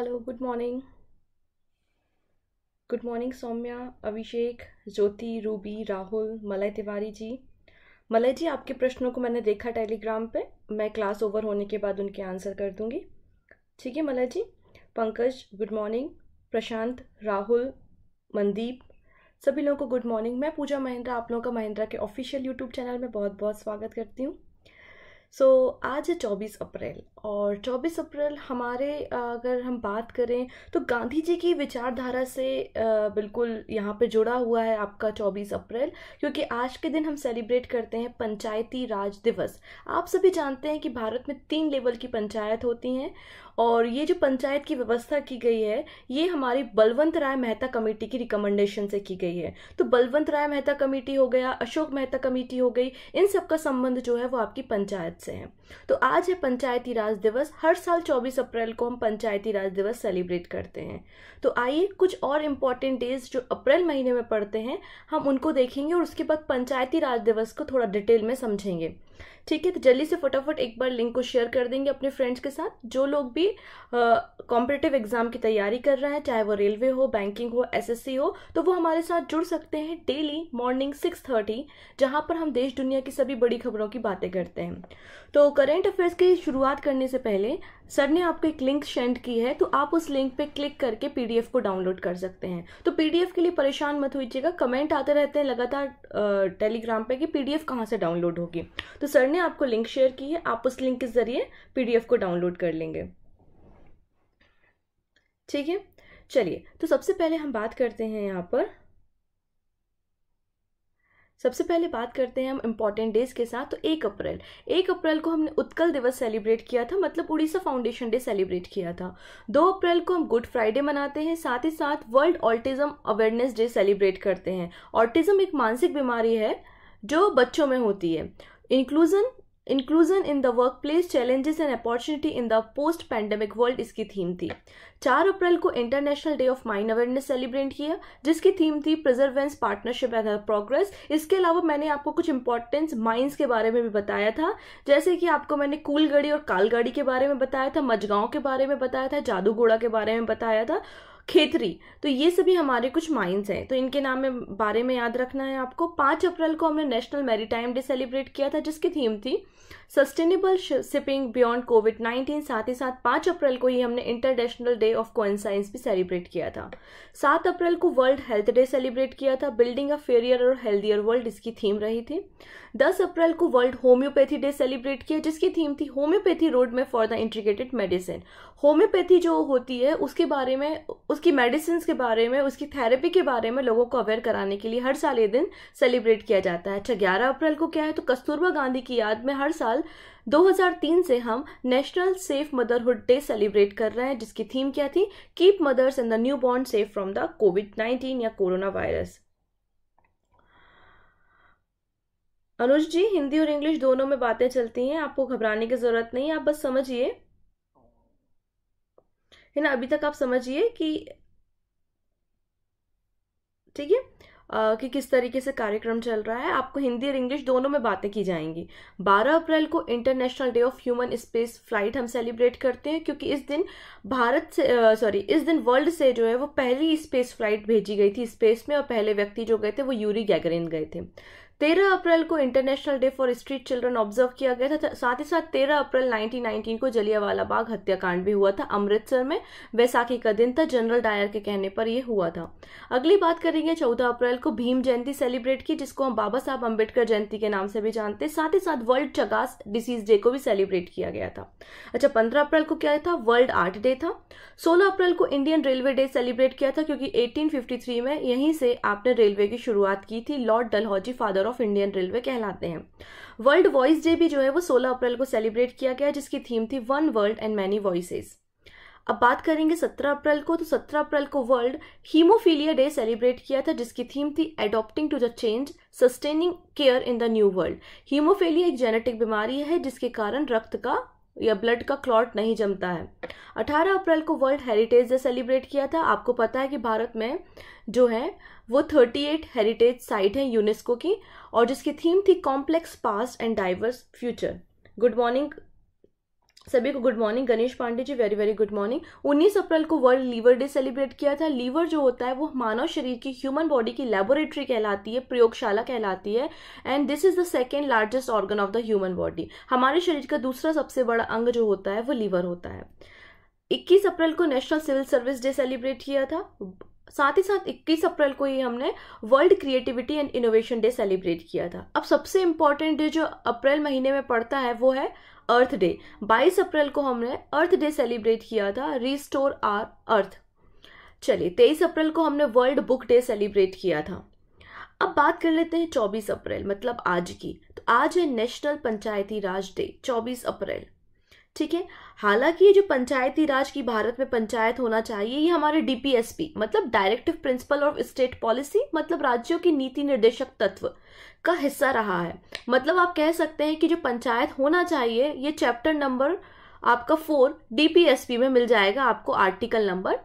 Hello good morning good morning Saumya Abhishek Jyoti Ruby Rahul Malay Tiwari ji Malay ji आपके प्रश्नों को मैंने देखा टेलीग्राम पे मैं क्लास ओवर होने के बाद उनके आंसर कर दूंगी ठीक है मलय जी पंकज गुड मॉर्निंग प्रशांत राहुल मनदीप सभी लोगों को गुड मॉर्निंग मैं पूजा महिंद्रा आप लोगों का महिंद्रा के ऑफिशियल यूट्यूब चैनल में बहुत बहुत स्वागत करती हूँ सो so, आज है चौबीस अप्रैल और चौबीस अप्रैल हमारे अगर हम बात करें तो गांधी जी की विचारधारा से बिल्कुल यहाँ पे जुड़ा हुआ है आपका चौबीस अप्रैल क्योंकि आज के दिन हम सेलिब्रेट करते हैं पंचायती राज दिवस आप सभी जानते हैं कि भारत में तीन लेवल की पंचायत होती हैं और ये जो पंचायत की व्यवस्था की गई है ये हमारी बलवंत राय मेहता कमेटी की रिकमेंडेशन से की गई है तो बलवंत राय मेहता कमेटी हो गया अशोक मेहता कमेटी हो गई इन सब का संबंध जो है वो आपकी पंचायत से हैं तो आज है पंचायती राज दिवस हर साल 24 अप्रैल को हम पंचायती राज दिवस सेलिब्रेट करते हैं तो आइए कुछ और इम्पॉर्टेंट डेज जो अप्रैल महीने में पड़ते हैं हम उनको देखेंगे और उसके बाद पंचायती राज दिवस को थोड़ा डिटेल में समझेंगे ठीक है तो जल्दी से फटाफट एक बार लिंक को शेयर कर देंगे अपने फ्रेंड्स के साथ जो लोग भी कॉम्पिटेटिव एग्जाम की तैयारी कर रहे हैं चाहे वो रेलवे हो बैंकिंग हो एसएससी हो तो वो हमारे साथ जुड़ सकते हैं डेली मॉर्निंग सिक्स थर्टी जहाँ पर हम देश दुनिया की सभी बड़ी खबरों की बातें करते हैं तो करेंट अफेयर्स की शुरुआत करने से पहले सर ने आपको एक लिंक सेंड की है तो आप उस लिंक पे क्लिक करके पीडीएफ को डाउनलोड कर सकते हैं तो पीडीएफ के लिए परेशान मत होइएगा कमेंट आते रहते हैं लगातार टेलीग्राम पे कि पीडीएफ कहाँ से डाउनलोड होगी तो सर ने आपको लिंक शेयर की है आप उस लिंक के ज़रिए पीडीएफ को डाउनलोड कर लेंगे ठीक है चलिए तो सबसे पहले हम बात करते हैं यहाँ पर सबसे पहले बात करते हैं हम इम्पॉर्टेंट डेज के साथ तो एक अप्रैल एक अप्रैल को हमने उत्कल दिवस सेलिब्रेट किया था मतलब उड़ीसा फाउंडेशन डे सेलिब्रेट किया था दो अप्रैल को हम गुड फ्राइडे मनाते हैं साथ ही साथ world autism awareness day celebrate करते हैं ऑटिज्म एक मानसिक बीमारी है जो बच्चों में होती है inclusion inclusion in the work place challenges and opportunity in the post pandemic world इसकी थीम थी चार अप्रैल को international day of mind awareness celebrate किया जिसकी थीम थी प्रिजर्वेंस पार्टनरशिप एंड प्रोग्रेस इसके अलावा मैंने आपको कुछ इंपॉर्टेंस माइंस के बारे में भी बताया था जैसे कि आपको मैंने कूलगढ़ी और कालगाड़ी के बारे में बताया था मजगांव के बारे में बताया था जादूगोड़ा के बारे में बताया था खेतरी तो ये सभी हमारे कुछ माइंस हैं तो इनके नाम में बारे में याद रखना है आपको पाँच अप्रैल को हमने नेशनल मैरीटाइम डे सेलिब्रेट किया था जिसकी थीम थी सस्टेनेबल शिपिंग बियॉन्ड कोविड 19 साथ ही साथ 5 अप्रैल को ही हमने इंटरनेशनल डे ऑफ कोइंसाइंस भी सेलिब्रेट किया था सात अप्रैल को वर्ल्ड हेल्थ डे सेलिब्रेट किया था बिल्डिंग अ फेरियर और हेल्थियर वर्ल्ड इसकी थीम रही थी दस अप्रैल को वर्ल्ड होम्योपैथी डे सेलिब्रेट किया जिसकी थीम थी homeopathy roadmap for the integrated medicine homeopathy जो होती है उसके बारे में उसकी मेडिसिन के बारे में उसकी थेरेपी के बारे में लोगों को अवेयर कराने के लिए हर साल ये दिन सेलिब्रेट किया जाता है अच्छा ग्यारह अप्रैल को क्या है तो कस्तूरबा गांधी की याद में हर साल साल 2003 से हम national safe motherhood day celebrate कर रहे हैं जिसकी थीम क्या थी keep mothers and the new born safe from the Covid 19 या कोरोना वायरस अनुज जी हिंदी और इंग्लिश दोनों में बातें चलती हैं आपको घबराने की ज़रूरत नहीं आप बस समझिए है ना अभी तक आप समझिए कि ठीक है कि किस तरीके से कार्यक्रम चल रहा है आपको हिंदी और इंग्लिश दोनों में बातें की जाएंगी 12 अप्रैल को international day of human space flight हम सेलिब्रेट करते हैं क्योंकि इस दिन भारत से सॉरी इस दिन वर्ल्ड से जो है वो पहली स्पेस फ्लाइट भेजी गई थी स्पेस में और पहले व्यक्ति जो गए थे वो यूरी गैगरिन गए थे तेरह अप्रैल को international day for street children observe किया गया था साथ ही साथ तेरह अप्रैल 1919 को जलियावाला बाग हत्याकांड भी हुआ था अमृतसर में वैसाखी का दिन था जनरल डायर के कहने पर यह हुआ था अगली बात करेंगे चौदह अप्रैल को भीम जयंती सेलिब्रेट की जिसको हम बाबा साहब अम्बेडकर जयंती के नाम से भी जानते हैं साथ ही साथ वर्ल्ड चगास डिसीज डे को भी सेलिब्रेट किया गया था अच्छा पंद्रह अप्रैल को क्या था वर्ल्ड आर्ट डे था सोलह अप्रैल को इंडियन रेलवे डे सेलिब्रेट किया था क्योंकि एटीन में यहीं से आपने रेलवे की शुरुआत की थी Lord Dalhousie father of Indian railway कहलाते हैं वर्ल्ड वॉइस डे भी जो है वो 16 अप्रैल को सेलिब्रेट किया गया जिसकी थीम थी one world and many voices अब बात करेंगे 17 अप्रैल को तो 17 अप्रैल को वर्ल्ड हीमोफीलिया डे सेलिब्रेट किया था जिसकी थीम थी adopting to the change sustaining care in the new world haemophilia एक जेनेटिक बीमारी है जिसके कारण रक्त का या ब्लड का क्लॉट नहीं जमता है 18 अप्रैल को वर्ल्ड हेरिटेज डे सेलिब्रेट किया था आपको पता है कि भारत में जो है वो 38 हेरिटेज साइट हैं यूनेस्को की और जिसकी थीम थी complex past and diverse future good morning सभी को good morning Ganesh Pandey ji very very good morning 19 अप्रैल को वर्ल्ड लीवर डे सेलिब्रेट किया था लीवर जो होता है वो मानव शरीर की ह्यूमन बॉडी की लेबोरेटरी कहलाती है प्रयोगशाला कहलाती है and this is the second largest organ of the human body हमारे शरीर का दूसरा सबसे बड़ा अंग जो होता है वो लीवर होता है 21 अप्रैल को national civil service day celebrate किया था साथ ही साथ 21 अप्रैल को ही हमने world creativity and innovation day celebrate किया था अब सबसे इंपॉर्टेंट डे जो अप्रैल महीने में पड़ता है वो है अर्थ डे 22 अप्रैल को हमने अर्थ डे सेलिब्रेट किया था रिस्टोर आर अर्थ चलिए 23 अप्रैल को हमने वर्ल्ड बुक डे सेलिब्रेट किया था अब बात कर लेते हैं 24 अप्रैल मतलब आज की तो आज है नेशनल पंचायती राज डे 24 अप्रैल ठीक है हालांकि ये जो पंचायती राज की भारत में पंचायत होना चाहिए ये हमारे डीपीएसपी मतलब directive principle of state policy मतलब राज्यों की नीति निर्देशक तत्व का हिस्सा रहा है मतलब आप कह सकते हैं कि जो पंचायत होना चाहिए ये चैप्टर नंबर आपका फोर डीपीएसपी में मिल जाएगा आपको आर्टिकल नंबर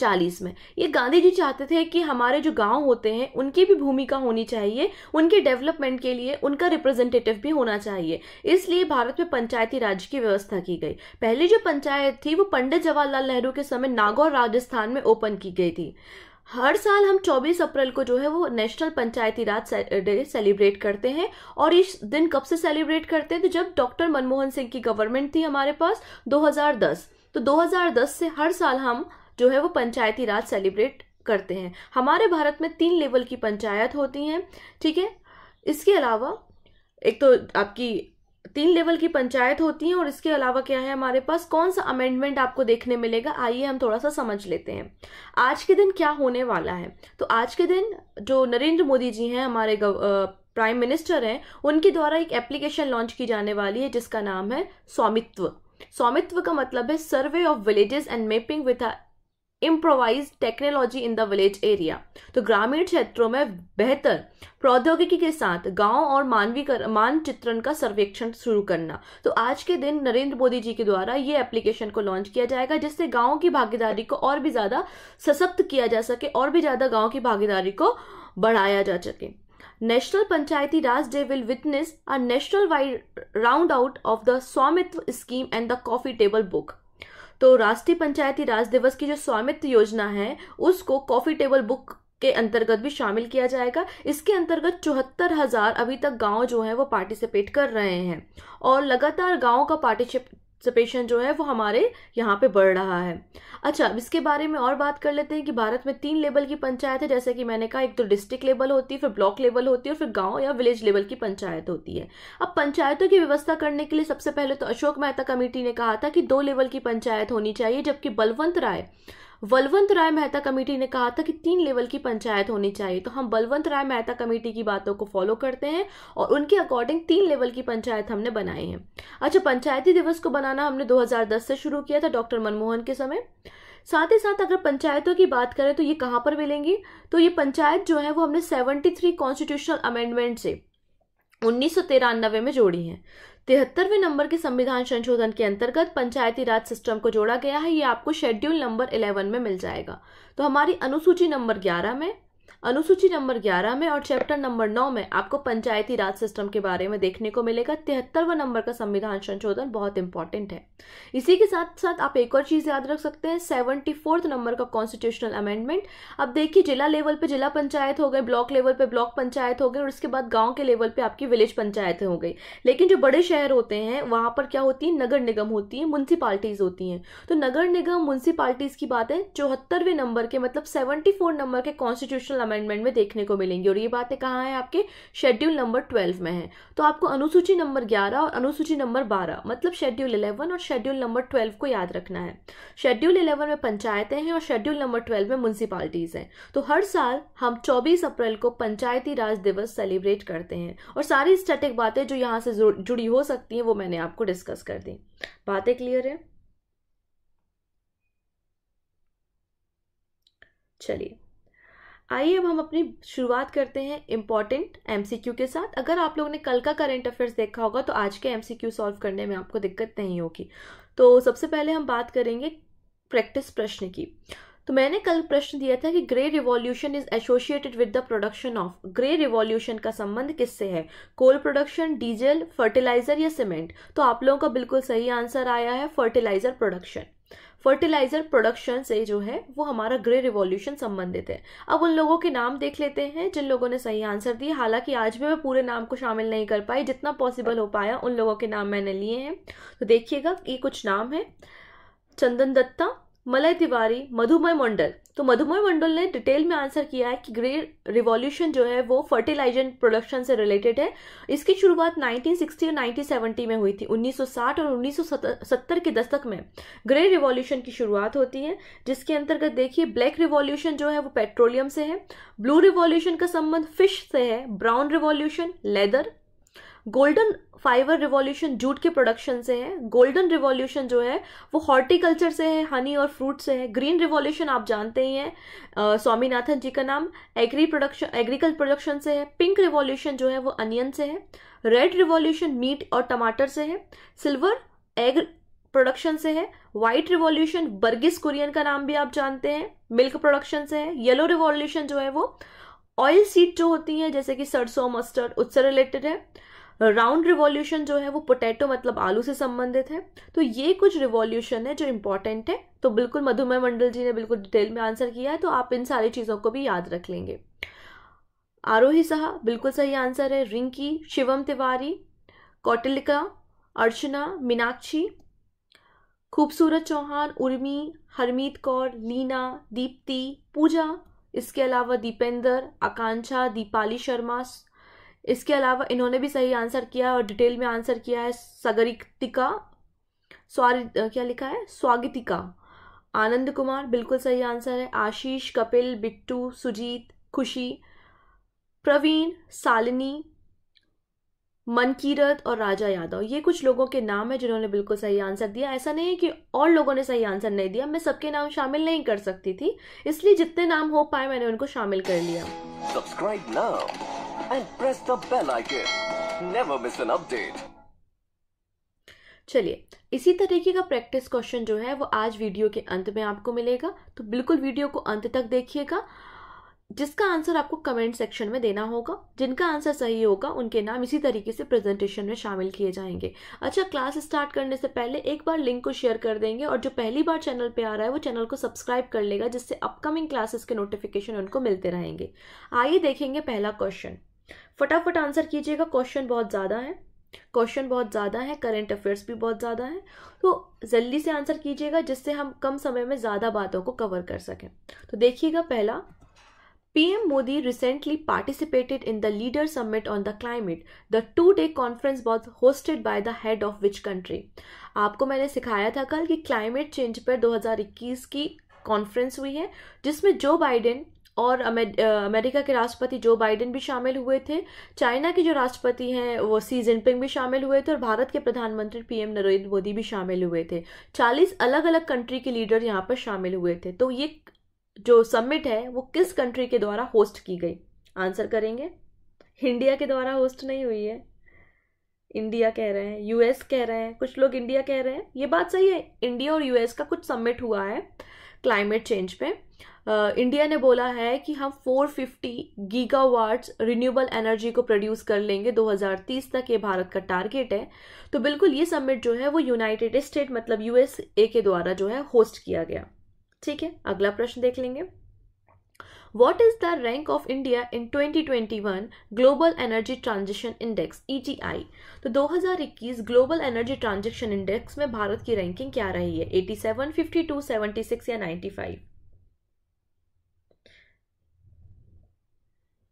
चालीस में ये गांधी जी चाहते थे कि हमारे जो गांव होते हैं उनकी भी भूमिका होनी चाहिए उनके डेवलपमेंट के लिए उनका रिप्रेजेंटेटिव भी होना चाहिए इसलिए भारत में पंचायती राज की व्यवस्था की गई पहली जो पंचायत थी वो पंडित जवाहरलाल नेहरू के समय नागौर राजस्थान में ओपन की गई थी हर साल हम 24 अप्रैल को जो है वो national Panchayati Raj day celebrate करते हैं और इस दिन कब से सेलिब्रेट करते हैं तो जब डॉक्टर मनमोहन सिंह की गवर्नमेंट थी हमारे पास 2010 तो 2010 से हर साल हम जो है वो पंचायती राज सेलिब्रेट करते हैं हमारे भारत में तीन लेवल की पंचायत होती हैं ठीक है इसके अलावा एक तो आपकी तीन लेवल की पंचायत होती है और इसके अलावा क्या है हमारे पास कौन सा अमेंडमेंट आपको देखने मिलेगा आइए हम थोड़ा सा समझ लेते हैं आज के दिन क्या होने वाला है तो आज के दिन जो नरेंद्र मोदी जी हैं हमारे प्राइम मिनिस्टर हैं उनके द्वारा एक एप्लीकेशन लॉन्च की जाने वाली है जिसका नाम है स्वामित्व स्वामित्व का मतलब है survey of villages and mapping with improvise technology in the village area तो ग्रामीण क्षेत्रों में बेहतर प्रौद्योगिकी के साथ गांव और मानवीय मानचित्रण का सर्वेक्षण शुरू करना तो आज के दिन नरेंद्र मोदी जी के द्वारा ये एप्लीकेशन को लॉन्च किया जाएगा जिससे गांवों की भागीदारी को और भी ज़्यादा सशक्त किया जा सके और भी ज़्यादा गाँव की भागीदारी को बढ़ाया जा सके national Panchayati Raj day will witness a national wide round out of the Swamitva scheme and the coffee table book तो राष्ट्रीय पंचायती राज दिवस की जो स्वामित्व योजना है उसको कॉफी टेबल बुक के अंतर्गत भी शामिल किया जाएगा इसके अंतर्गत चौहत्तर हजार अभी तक गांव जो है वो पार्टिसिपेट कर रहे हैं और लगातार गांव का पार्टिसिप पेशेंट जो है वो हमारे यहाँ पे बढ़ रहा है अच्छा अब इसके बारे में और बात कर लेते हैं कि भारत में तीन लेवल की पंचायत है जैसे कि मैंने कहा एक तो डिस्ट्रिक्ट लेवल होती है फिर ब्लॉक लेवल होती है और फिर गांव या विलेज लेवल की पंचायत होती है अब पंचायतों की व्यवस्था करने के लिए सबसे पहले तो अशोक मेहता कमेटी ने कहा था कि दो लेवल की पंचायत होनी चाहिए जबकि बलवंत राय बलवंत राय मेहता कमेटी ने कहा था कि तीन लेवल की पंचायत होनी चाहिए तो हम बलवंत राय मेहता कमेटी की बातों को फॉलो करते हैं और उनके अकॉर्डिंग तीन लेवल की पंचायत हमने बनाई है अच्छा पंचायती दिवस को बनाना हमने 2010 से शुरू किया था डॉक्टर मनमोहन के समय साथ ही साथ अगर पंचायतों की बात करें तो ये कहाँ पर मिलेंगी तो ये पंचायत जो है वो हमने सेवेंटी थ्री कॉन्स्टिट्यूशनल अमेंडमेंट से उन्नीस में जोड़ी है तिहत्तरवें नंबर के संविधान संशोधन के अंतर्गत पंचायती राज सिस्टम को जोड़ा गया है ये आपको शेड्यूल नंबर इलेवन में मिल जाएगा तो हमारी अनुसूची नंबर ग्यारह में अनुसूची नंबर 11 में और चैप्टर नंबर 9 में आपको पंचायती राज सिस्टम के बारे में देखने को मिलेगा तिहत्तरवा नंबर का संविधान संशोधन बहुत इंपॉर्टेंट है इसी के साथ साथ आप एक और चीज़ याद रख सकते हैं सेवेंटी फोर्थ नंबर का कॉन्स्टिट्यूशनल अमेंडमेंट अब देखिए जिला लेवल पर जिला पंचायत हो गई ब्लॉक लेवल पर ब्लॉक पंचायत हो गई और उसके बाद गाँव के लेवल पर आपकी विलेज पंचायतें हो गई लेकिन जो बड़े शहर होते हैं वहां पर क्या होती है नगर निगम होती है म्यूनसिपालिटीज़ होती हैं तो नगर निगम म्यूनसिपालिटीज़ की बात है चौहत्तरवें नंबर के मतलब सेवेंटी नंबर के कॉन्स्टिट्यूशनल अमेंडमेंट में देखने को मिलेंगी और ये बातें कहाँ हैं आपके शेड्यूल नंबर ट्वेल्व में है तो आपको अनुसूची नंबर ग्यारह और अनुसूची नंबर बारह मतलब शेड्यूल इलेवन और शेड्यूल नंबर ट्वेल्व को याद रखना है शेड्यूल इलेवन में पंचायतें हैं और शेड्यूल नंबर ट्वेल्व में म्यूनसिपालिटीज़ हैं तो हर साल हम चौबीस अप्रैल को पंचायती राज दिवस सेलिब्रेट करते हैं और सारी स्टेटिक बातें जो यहाँ से जुड़ी हो सकती हैं वो मैंने आपको डिस्कस कर दी बातें क्लियर है चलिए आइए अब हम अपनी शुरुआत करते हैं इम्पॉर्टेंट एमसीक्यू के साथ अगर आप लोगों ने कल का करंट अफेयर्स देखा होगा तो आज के एमसीक्यू सॉल्व करने में आपको दिक्कत नहीं होगी तो सबसे पहले हम बात करेंगे प्रैक्टिस प्रश्न की तो मैंने कल प्रश्न दिया था कि grey revolution is associated with the production of grey revolution का संबंध किससे है कोल प्रोडक्शन डीजल फर्टिलाइजर या सीमेंट तो आप लोगों का बिल्कुल सही आंसर आया है फर्टिलाइजर प्रोडक्शन फर्टिलाइजर प्रोडक्शन से जो है वो हमारा ग्रे रिवॉल्यूशन संबंधित है अब उन लोगों के नाम देख लेते हैं जिन लोगों ने सही आंसर दिए हालांकि आज भी मैं पूरे नाम को शामिल नहीं कर पाई जितना पॉसिबल हो पाया उन लोगों के नाम मैंने लिए हैं तो देखिएगा ये कुछ नाम है चंदन दत्ता मलय तिवारी मधुमय मंडल तो मधुमय मंडल ने डिटेल में आंसर किया है कि ग्रे रिवॉल्यूशन जो है वो फर्टिलाइजर प्रोडक्शन से रिलेटेड है इसकी शुरुआत 1960 और 1970 में हुई थी 1960 और 1970 के दशक में ग्रे रिवॉल्यूशन की शुरुआत होती है जिसके अंतर्गत देखिए ब्लैक रिवॉल्यूशन जो है वो पेट्रोलियम से है ब्लू रिवॉल्यूशन का संबंध फिश से है brown revolution leather golden fibre revolution jute के प्रोडक्शन से है गोल्डन रिवॉल्यूशन जो है वो हॉर्टिकल्चर से है हनी और फ्रूट से है ग्रीन रिवॉल्यूशन आप जानते ही हैं स्वामीनाथन जी का नाम एग्री प्रोडक्शन एग्रीकल प्रोडक्शन से है पिंक रिवॉल्यूशन जो है वो अनियन से है रेड रिवॉल्यूशन मीट और टमाटर से है सिल्वर एग प्रोडक्शन से है व्हाइट रिवॉल्यूशन बर्गिस कुरियन का नाम भी आप जानते हैं मिल्क प्रोडक्शन से है येलो रिवॉल्यूशन जो है वो ऑयल सीड जो होती है जैसे कि सरसों मस्टर्ड उससे रिलेटेड है राउंड रिवॉल्यूशन जो है वो पोटैटो मतलब आलू से संबंधित है तो ये कुछ रिवॉल्यूशन है जो इंपॉर्टेंट है तो बिल्कुल मधुमय मंडल जी ने बिल्कुल डिटेल में आंसर किया है तो आप इन सारी चीज़ों को भी याद रख लेंगे आरोही सहा बिल्कुल सही आंसर है रिंकी शिवम तिवारी कौटिलिका अर्चना मीनाक्षी खूबसूरत चौहान उर्मी हरमीत कौर लीना दीप्ति पूजा इसके अलावा दीपेंद्र आकांक्षा दीपाली शर्मा इसके अलावा इन्होंने भी सही आंसर किया और डिटेल में आंसर किया है सगरितिका स्वार क्या लिखा है स्वागतिका आनंद कुमार बिल्कुल सही आंसर है आशीष कपिल बिट्टू सुजीत खुशी प्रवीण सालिनी मनकीरत और राजा यादव ये कुछ लोगों के नाम है जिन्होंने बिल्कुल सही आंसर दिया ऐसा नहीं है कि और लोगों ने सही आंसर नहीं दिया मैं सबके नाम शामिल नहीं कर सकती थी इसलिए जितने नाम हो पाए मैंने उनको शामिल कर लिया subscribe now and press the bell icon never miss an update चलिए इसी तरीके का प्रैक्टिस क्वेश्चन जो है वो आज वीडियो के अंत में आपको मिलेगा तो बिल्कुल वीडियो को अंत तक देखिएगा जिसका आंसर आपको कमेंट सेक्शन में देना होगा जिनका आंसर सही होगा उनके नाम इसी तरीके से प्रेजेंटेशन में शामिल किए जाएंगे अच्छा क्लास स्टार्ट करने से पहले एक बार लिंक को शेयर कर देंगे और जो पहली बार चैनल पे आ रहा है वो चैनल को सब्सक्राइब कर लेगा जिससे अपकमिंग क्लासेस के नोटिफिकेशन उनको मिलते रहेंगे आइए देखेंगे पहला क्वेश्चन फटाफट आंसर कीजिएगा क्वेश्चन बहुत ज़्यादा है क्वेश्चन बहुत ज़्यादा है करेंट अफेयर्स भी बहुत ज़्यादा है तो जल्दी से आंसर कीजिएगा जिससे हम कम समय में ज़्यादा बातों को कवर कर सकें तो देखिएगा पहला PM Modi recently participated in the Leader Summit on the Climate. The two-day conference was hosted by the head of which country? आपको मैंने सिखाया था कल कि क्लाइमेट चेंज पर 2021 की कॉन्फ्रेंस हुई है जिसमें जो बाइडेन और अमेरिका के राष्ट्रपति जो बाइडेन भी शामिल हुए थे चाइना के जो राष्ट्रपति हैं वो सी जिनपिंग भी शामिल हुए थे और भारत के प्रधानमंत्री पीएम नरेंद्र मोदी भी शामिल हुए थे 40 अलग अलग कंट्री के लीडर यहाँ पर शामिल हुए थे तो ये जो समिट है वो किस कंट्री के द्वारा होस्ट की गई आंसर करेंगे इंडिया के द्वारा होस्ट नहीं हुई है इंडिया कह रहे हैं यूएस कह रहे हैं कुछ लोग इंडिया कह रहे हैं ये बात सही है इंडिया और यूएस का कुछ समिट हुआ है क्लाइमेट चेंज पे uh, इंडिया ने बोला है कि हम 450 गीगावाट्स रिन्यूएबल एनर्जी को प्रोड्यूस कर लेंगे 2030 तक ये भारत का टारगेट है तो बिल्कुल ये समिट जो है वो यूनाइटेड स्टेट मतलब यूएसए के द्वारा जो है होस्ट किया गया ठीक है अगला प्रश्न देख लेंगे what is the rank of India in 2021 global energy transaction index ई तो इक्कीस ग्लोबल एनर्जी ट्रांजेक्शन इंडेक्स में भारत की रैंकिंग क्या रही है eighty seven fifty two seventy six या नाइन्टी फाइव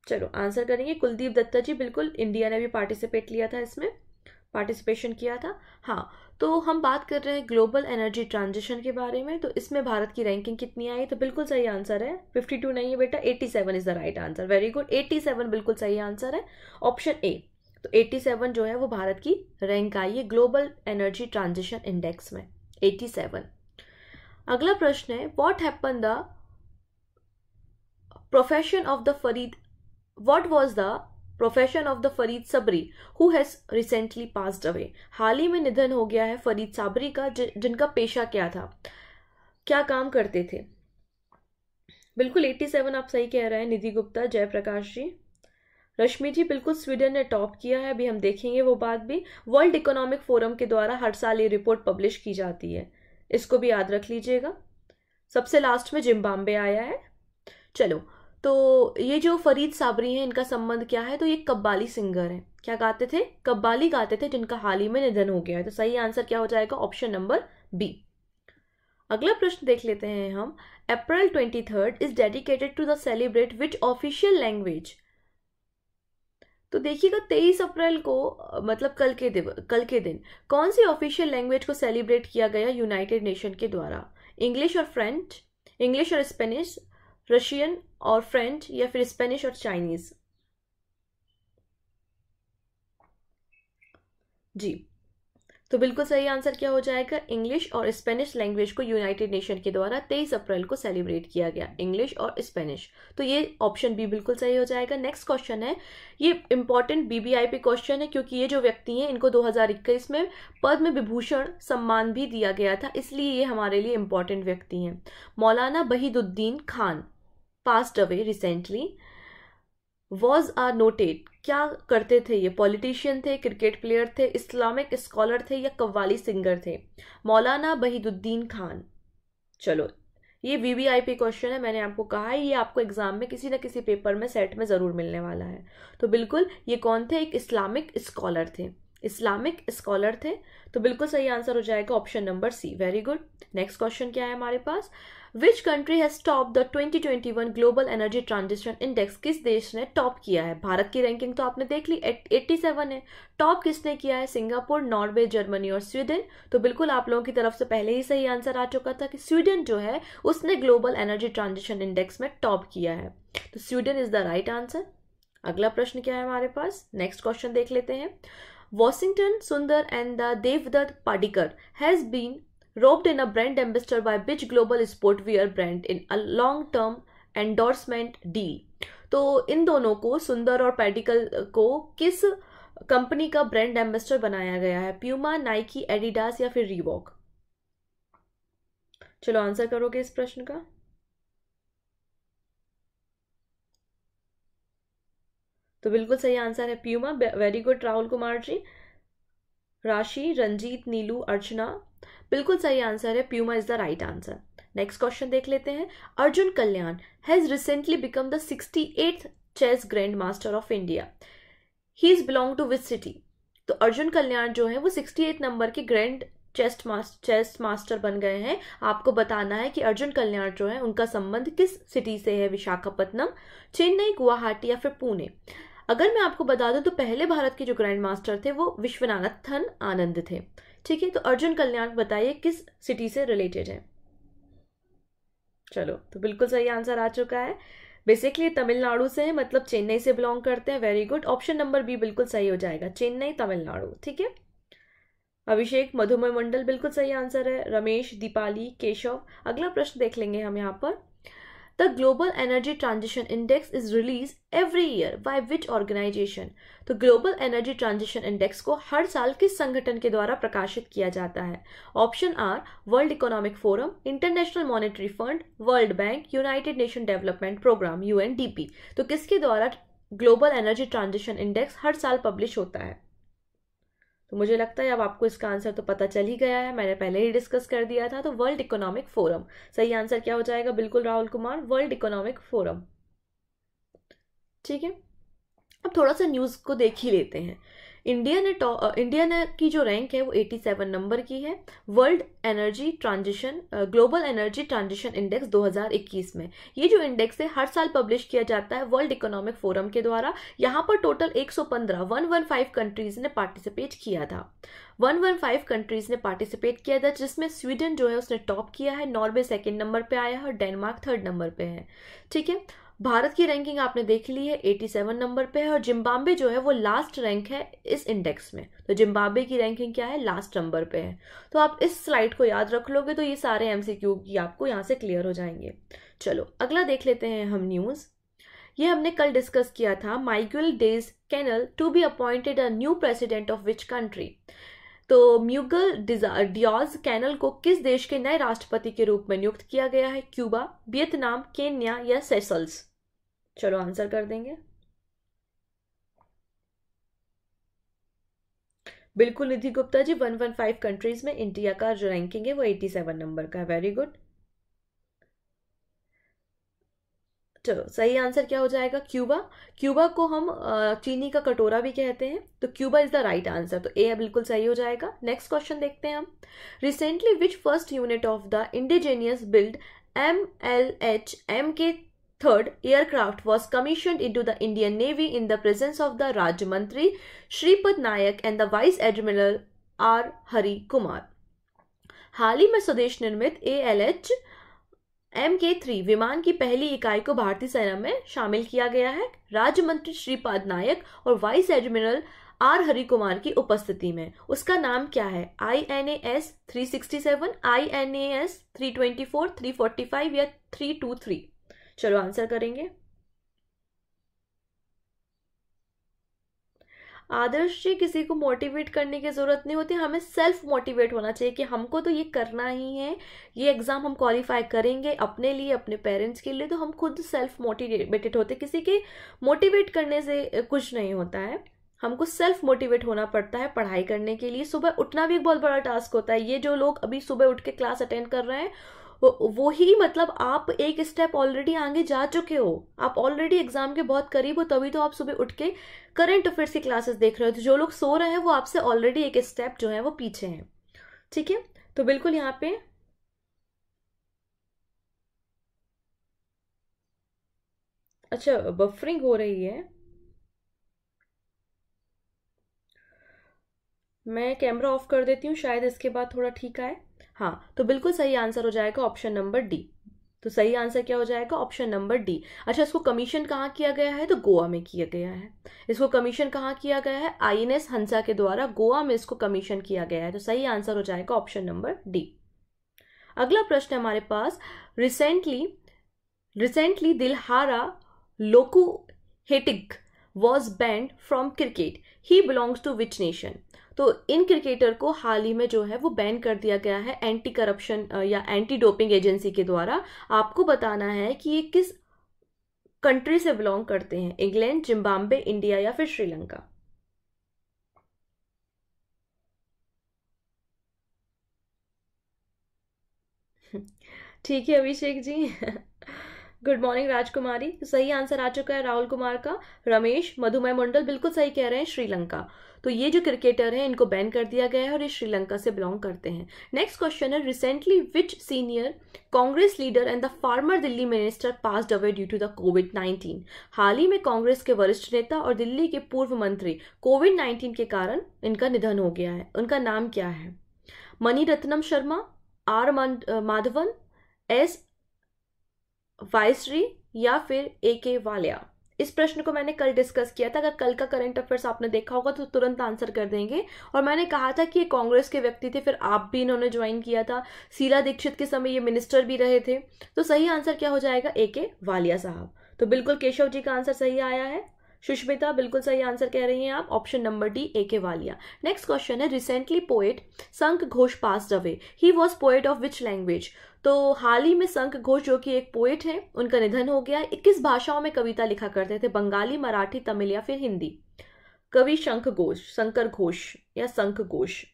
चलो आंसर करेंगे कुलदीप दत्ता जी बिल्कुल इंडिया ने भी पार्टिसिपेट लिया था इसमें पार्टिसिपेशन किया था हाँ तो हम बात कर रहे हैं ग्लोबल एनर्जी ट्रांजिशन के बारे में तो इसमें भारत की रैंकिंग कितनी आई तो बिल्कुल सही आंसर है 52 नहीं है बेटा 87 is the right answer very good 87 बिल्कुल सही आंसर है ऑप्शन ए तो 87 जो है वो भारत की रैंक आई है ग्लोबल एनर्जी ट्रांजिशन इंडेक्स में 87 अगला प्रश्न है what happen the profession of the Farid what was the profession of the Farid Sabri who has recently passed away हाल ही में निधन हो गया है फरीद साबरी का जिनका पेशा क्या था क्या काम करते थे बिल्कुल 87 आप सही कह रहे हैं निधि गुप्ता जयप्रकाश जी रश्मि जी बिल्कुल स्वीडन ने टॉप किया है अभी हम देखेंगे वो बात भी वर्ल्ड इकोनॉमिक फोरम के द्वारा हर साल ये रिपोर्ट पब्लिश की जाती है इसको भी याद रख लीजिएगा सबसे लास्ट में जिम्बाब्वे आया है चलो तो ये जो फरीद साबरी हैं इनका संबंध क्या है तो ये कब्बाली सिंगर हैं क्या गाते थे कब्बाली गाते थे जिनका हाल ही में निधन हो गया है तो सही आंसर क्या हो जाएगा ऑप्शन नंबर बी अगला प्रश्न देख लेते हैं हम April twenty third is dedicated to the celebrate which official language तो देखिएगा तेईस अप्रैल को मतलब कल के दिव कल के दिन कौन सी ऑफिशियल लैंग्वेज को सेलिब्रेट किया गया यूनाइटेड नेशन के द्वारा इंग्लिश और फ्रेंच इंग्लिश और स्पेनिश रशियन और फ्रेंच या फिर स्पेनिश और चाइनीज जी तो बिल्कुल सही आंसर क्या हो जाएगा इंग्लिश और स्पेनिश लैंग्वेज को यूनाइटेड नेशन के द्वारा 23 अप्रैल को सेलिब्रेट किया गया इंग्लिश और स्पेनिश तो ये ऑप्शन भी बिल्कुल सही हो जाएगा नेक्स्ट क्वेश्चन है ये इंपॉर्टेंट बीबीआईपी क्वेश्चन है क्योंकि ये जो व्यक्ति हैं इनको 2021 में पद्म विभूषण सम्मान भी दिया गया था इसलिए ये हमारे लिए इंपॉर्टेंट व्यक्ति हैं Maulana Wahiduddin Khan passed away recently was are noted क्या करते थे ये पॉलिटिशियन थे क्रिकेट प्लेयर थे इस्लामिक स्कॉलर थे या कव्वाली सिंगर थे मौलाना बहीदुद्दीन खान चलो ये V V I P question है मैंने आपको कहा है ये आपको एग्जाम में किसी न किसी पेपर में सेट में ज़रूर मिलने वाला है तो बिल्कुल ये कौन थे एक इस्लामिक स्कॉलर थे इस्लामिक स्कॉलर थे तो बिल्कुल सही आंसर हो जाएगा option number C very good next question क्या है हमारे पास which country has top the 2021 global energy transition index किस देश ने टॉप किया है भारत की रैंकिंग तो आपने देख ली 87 है टॉप किसने किया है सिंगापुर नॉर्वे जर्मनी और स्वीडन तो बिल्कुल आप लोगों की तरफ से पहले ही सही आंसर आ चुका था कि स्वीडन जो है उसने ग्लोबल एनर्जी ट्रांजिशन इंडेक्स में टॉप किया है तो Sweden is the right answer अगला प्रश्न क्या है हमारे पास नेक्स्ट क्वेश्चन देख लेते हैं Washington Sundar and the Devdutt Padikkal has been roped in a brand ambassador by which global sportwear brand in a long term endorsement deal तो इन दोनों को सुंदर और पेडिकल को किस कंपनी का ब्रांड एम्बेसडर बनाया गया है प्यूमा नाइकी एडिडास या फिर रीवॉक चलो आंसर करोगे इस प्रश्न का तो बिल्कुल सही आंसर है Puma very good Rahul Kumar ji Rashi Ranjeet Neelu Archana बिल्कुल सही आंसर है Puma is the right answer next question देख लेते हैं Arjun Kalyan has recently become the sixty eighth chess grand master of India he is belong to which city तो अर्जुन कल्याण जो है वो सिक्सटी एथ नंबर के grand chess master chess master बन गए हैं आपको बताना है कि अर्जुन कल्याण जो है उनका संबंध किस सिटी से है विशाखापट्टनम चेन्नई गुवाहाटी या फिर पुणे अगर मैं आपको बता दूं तो पहले भारत के जो ग्रैंड मास्टर थे वो विश्वनाथन आनंद थे ठीक है तो अर्जुन कल्याण बताइए किस सिटी से रिलेटेड है चलो तो बिल्कुल सही आंसर आ चुका है बेसिकली तमिलनाडु से है मतलब चेन्नई से बिलोंग करते हैं very good option number B बिल्कुल सही हो जाएगा चेन्नई तमिलनाडु ठीक है अभिषेक मधुमय मंडल बिल्कुल सही आंसर है रमेश दीपाली केशव अगला प्रश्न देख लेंगे हम यहाँ पर The Global Energy Transition Index is released every year by which organization? तो Global Energy Transition Index को हर साल किस संगठन के द्वारा प्रकाशित किया जाता है option are world economic forum international monetary fund world bank united nation development programme UNDP तो किसके द्वारा ग्लोबल एनर्जी ट्रांजिशन इंडेक्स हर साल पब्लिश होता है तो मुझे लगता है अब आपको इसका आंसर तो पता चल ही गया है मैंने पहले ही डिस्कस कर दिया था तो वर्ल्ड इकोनॉमिक फोरम सही आंसर क्या हो जाएगा बिल्कुल Rahul Kumar world economic forum ठीक है अब थोड़ा सा न्यूज़ को देख ही लेते हैं इंडिया ने इंडिया ने की जो रैंक है वो 87 नंबर की है world energy transition global energy transition index 2021 में ये जो इंडेक्स है हर साल पब्लिश किया जाता है वर्ल्ड इकोनॉमिक फोरम के द्वारा यहाँ पर टोटल 115 115 कंट्रीज ने पार्टिसिपेट किया था 115 कंट्रीज ने पार्टिसिपेट किया था जिसमें स्वीडन जो है उसने टॉप किया है नॉर्वे सेकेंड नंबर पर आया है और डेनमार्क थर्ड नंबर पर है ठीक है भारत की रैंकिंग आपने देख ली है 87 नंबर पे है और जिम्बाब्वे जो है वो लास्ट रैंक है इस इंडेक्स में तो जिम्बाब्वे की रैंकिंग क्या है लास्ट नंबर पे है तो आप इस स्लाइड को याद रख लोगे तो ये सारे एमसीक्यू की आपको यहाँ से क्लियर हो जाएंगे चलो अगला देख लेते हैं हम न्यूज़ ये हमने कल डिस्कस किया था Miguel Diaz Canel to be appointed a new president of which country तो म्यूगल डियाज कैनल को किस देश के नए राष्ट्रपति के रूप में नियुक्त किया गया है क्यूबा वियतनाम केन्या या सेसल्स चलो आंसर कर देंगे बिल्कुल Nidhi Gupta ji one one five countries में इंडिया का जो रैंकिंग है वो एटी सेवन नंबर का वेरी गुड चलो सही आंसर क्या हो जाएगा क्यूबा क्यूबा को हम चीनी का कटोरा भी कहते हैं तो Cuba is the right answer तो ए बिल्कुल सही हो जाएगा नेक्स्ट क्वेश्चन देखते हैं हम recently which first unit of the indigenous build M L H M K Third, aircraft was commissioned into the Indian Navy in the presence of the मंत्री Shripad Nayak and the Vice Admiral R. Hari Kumar. हाल ही में स्वदेश निर्मित A L H M K three विमान की पहली इकाई को भारतीय सेना में शामिल किया गया है राज्य मंत्री श्रीपाद नायक और वाइस एडमिरल आर हरिकुमार की उपस्थिति में उसका नाम क्या है I N A S three sixty seven I N A S three twenty four three forty five या थ्री टू थ्री चलो आंसर करेंगे आदर्श जी किसी को मोटिवेट करने की ज़रूरत नहीं होती हमें सेल्फ मोटिवेट होना चाहिए कि हमको तो ये करना ही है ये एग्ज़ाम हम क्वालिफाई करेंगे अपने लिए अपने पेरेंट्स के लिए तो हम खुद सेल्फ मोटिवेटेड होते किसी के मोटिवेट करने से कुछ नहीं होता है हमको सेल्फ मोटिवेट होना पड़ता है पढ़ाई करने के लिए सुबह उठना भी एक बहुत बड़ा टास्क होता है ये जो लोग अभी सुबह उठ के क्लास अटेंड कर रहे हैं वो ही मतलब आप एक स्टेप ऑलरेडी आगे जा चुके हो आप ऑलरेडी एग्जाम के बहुत करीब हो तभी तो आप सुबह उठ के करंट अफेयर्स की क्लासेस देख रहे हो तो जो लोग सो रहे हैं वो आपसे ऑलरेडी एक स्टेप जो है वो पीछे हैं ठीक है तो बिल्कुल यहाँ पे अच्छा बफरिंग हो रही है मैं कैमरा ऑफ कर देती हूँ शायद इसके बाद थोड़ा ठीक आए हाँ तो बिल्कुल सही आंसर हो जाएगा ऑप्शन नंबर डी तो सही आंसर क्या हो जाएगा ऑप्शन नंबर डी अच्छा इसको कमीशन कहाँ किया गया है तो गोवा में किया गया है इसको कमीशन कहाँ किया गया है आईएनएस हंसा के द्वारा गोवा में इसको कमीशन किया गया है तो सही आंसर हो जाएगा ऑप्शन नंबर डी अगला प्रश्न हमारे पास recently recently Dilhara Lokuhettige was banned from cricket he belongs to which nation तो इन क्रिकेटर को हाल ही में जो है वो बैन कर दिया गया है एंटी करप्शन या एंटी डोपिंग एजेंसी के द्वारा आपको बताना है कि ये किस कंट्री से बिलोंग करते हैं इंग्लैंड जिम्बाब्वे इंडिया या फिर श्रीलंका ठीक है अभिषेक जी गुड मॉर्निंग राजकुमारी सही आंसर आ चुका है राहुल कुमार का रमेश मधुमय मंडल बिल्कुल सही कह रहे हैं श्रीलंका तो ये जो क्रिकेटर हैं इनको बैन कर दिया गया है और ये श्रीलंका से बिलोंग करते हैं नेक्स्ट क्वेश्चन है recently which senior Congress leader and the former Delhi minister pass away due to the Covid 19 हाल ही में कांग्रेस के वरिष्ठ नेता और दिल्ली के पूर्व मंत्री कोविड नाइन्टीन के कारण इनका निधन हो गया है उनका नाम क्या है मणिरत्नम रत्नम शर्मा आर माधवन एस वाइसरी या फिर ए के वालिया इस प्रश्न को मैंने कल डिस्कस किया था अगर कल का करंट अफेयर्स आपने देखा होगा तो तुरंत आंसर कर देंगे और मैंने कहा था कि ये कांग्रेस के व्यक्ति थे फिर आप भी इन्होंने ज्वाइन किया था शीला दीक्षित के समय ये मिनिस्टर भी रहे थे तो सही आंसर क्या हो जाएगा ए के वालिया साहब तो बिल्कुल केशव जी का आंसर सही आया है सुष्मिता बिल्कुल सही आंसर कह रही हैं आप option number D A K Walia next question है recently poet Shankha Ghosh pass away he was poet of which language तो हाल ही में संक घोष जो कि एक पोएट हैं उनका निधन हो गया इक्कीस भाषाओं में कविता लिखा करते थे बंगाली मराठी तमिल या फिर हिंदी कवि शंख घोष शंकर घोष या शंख घोष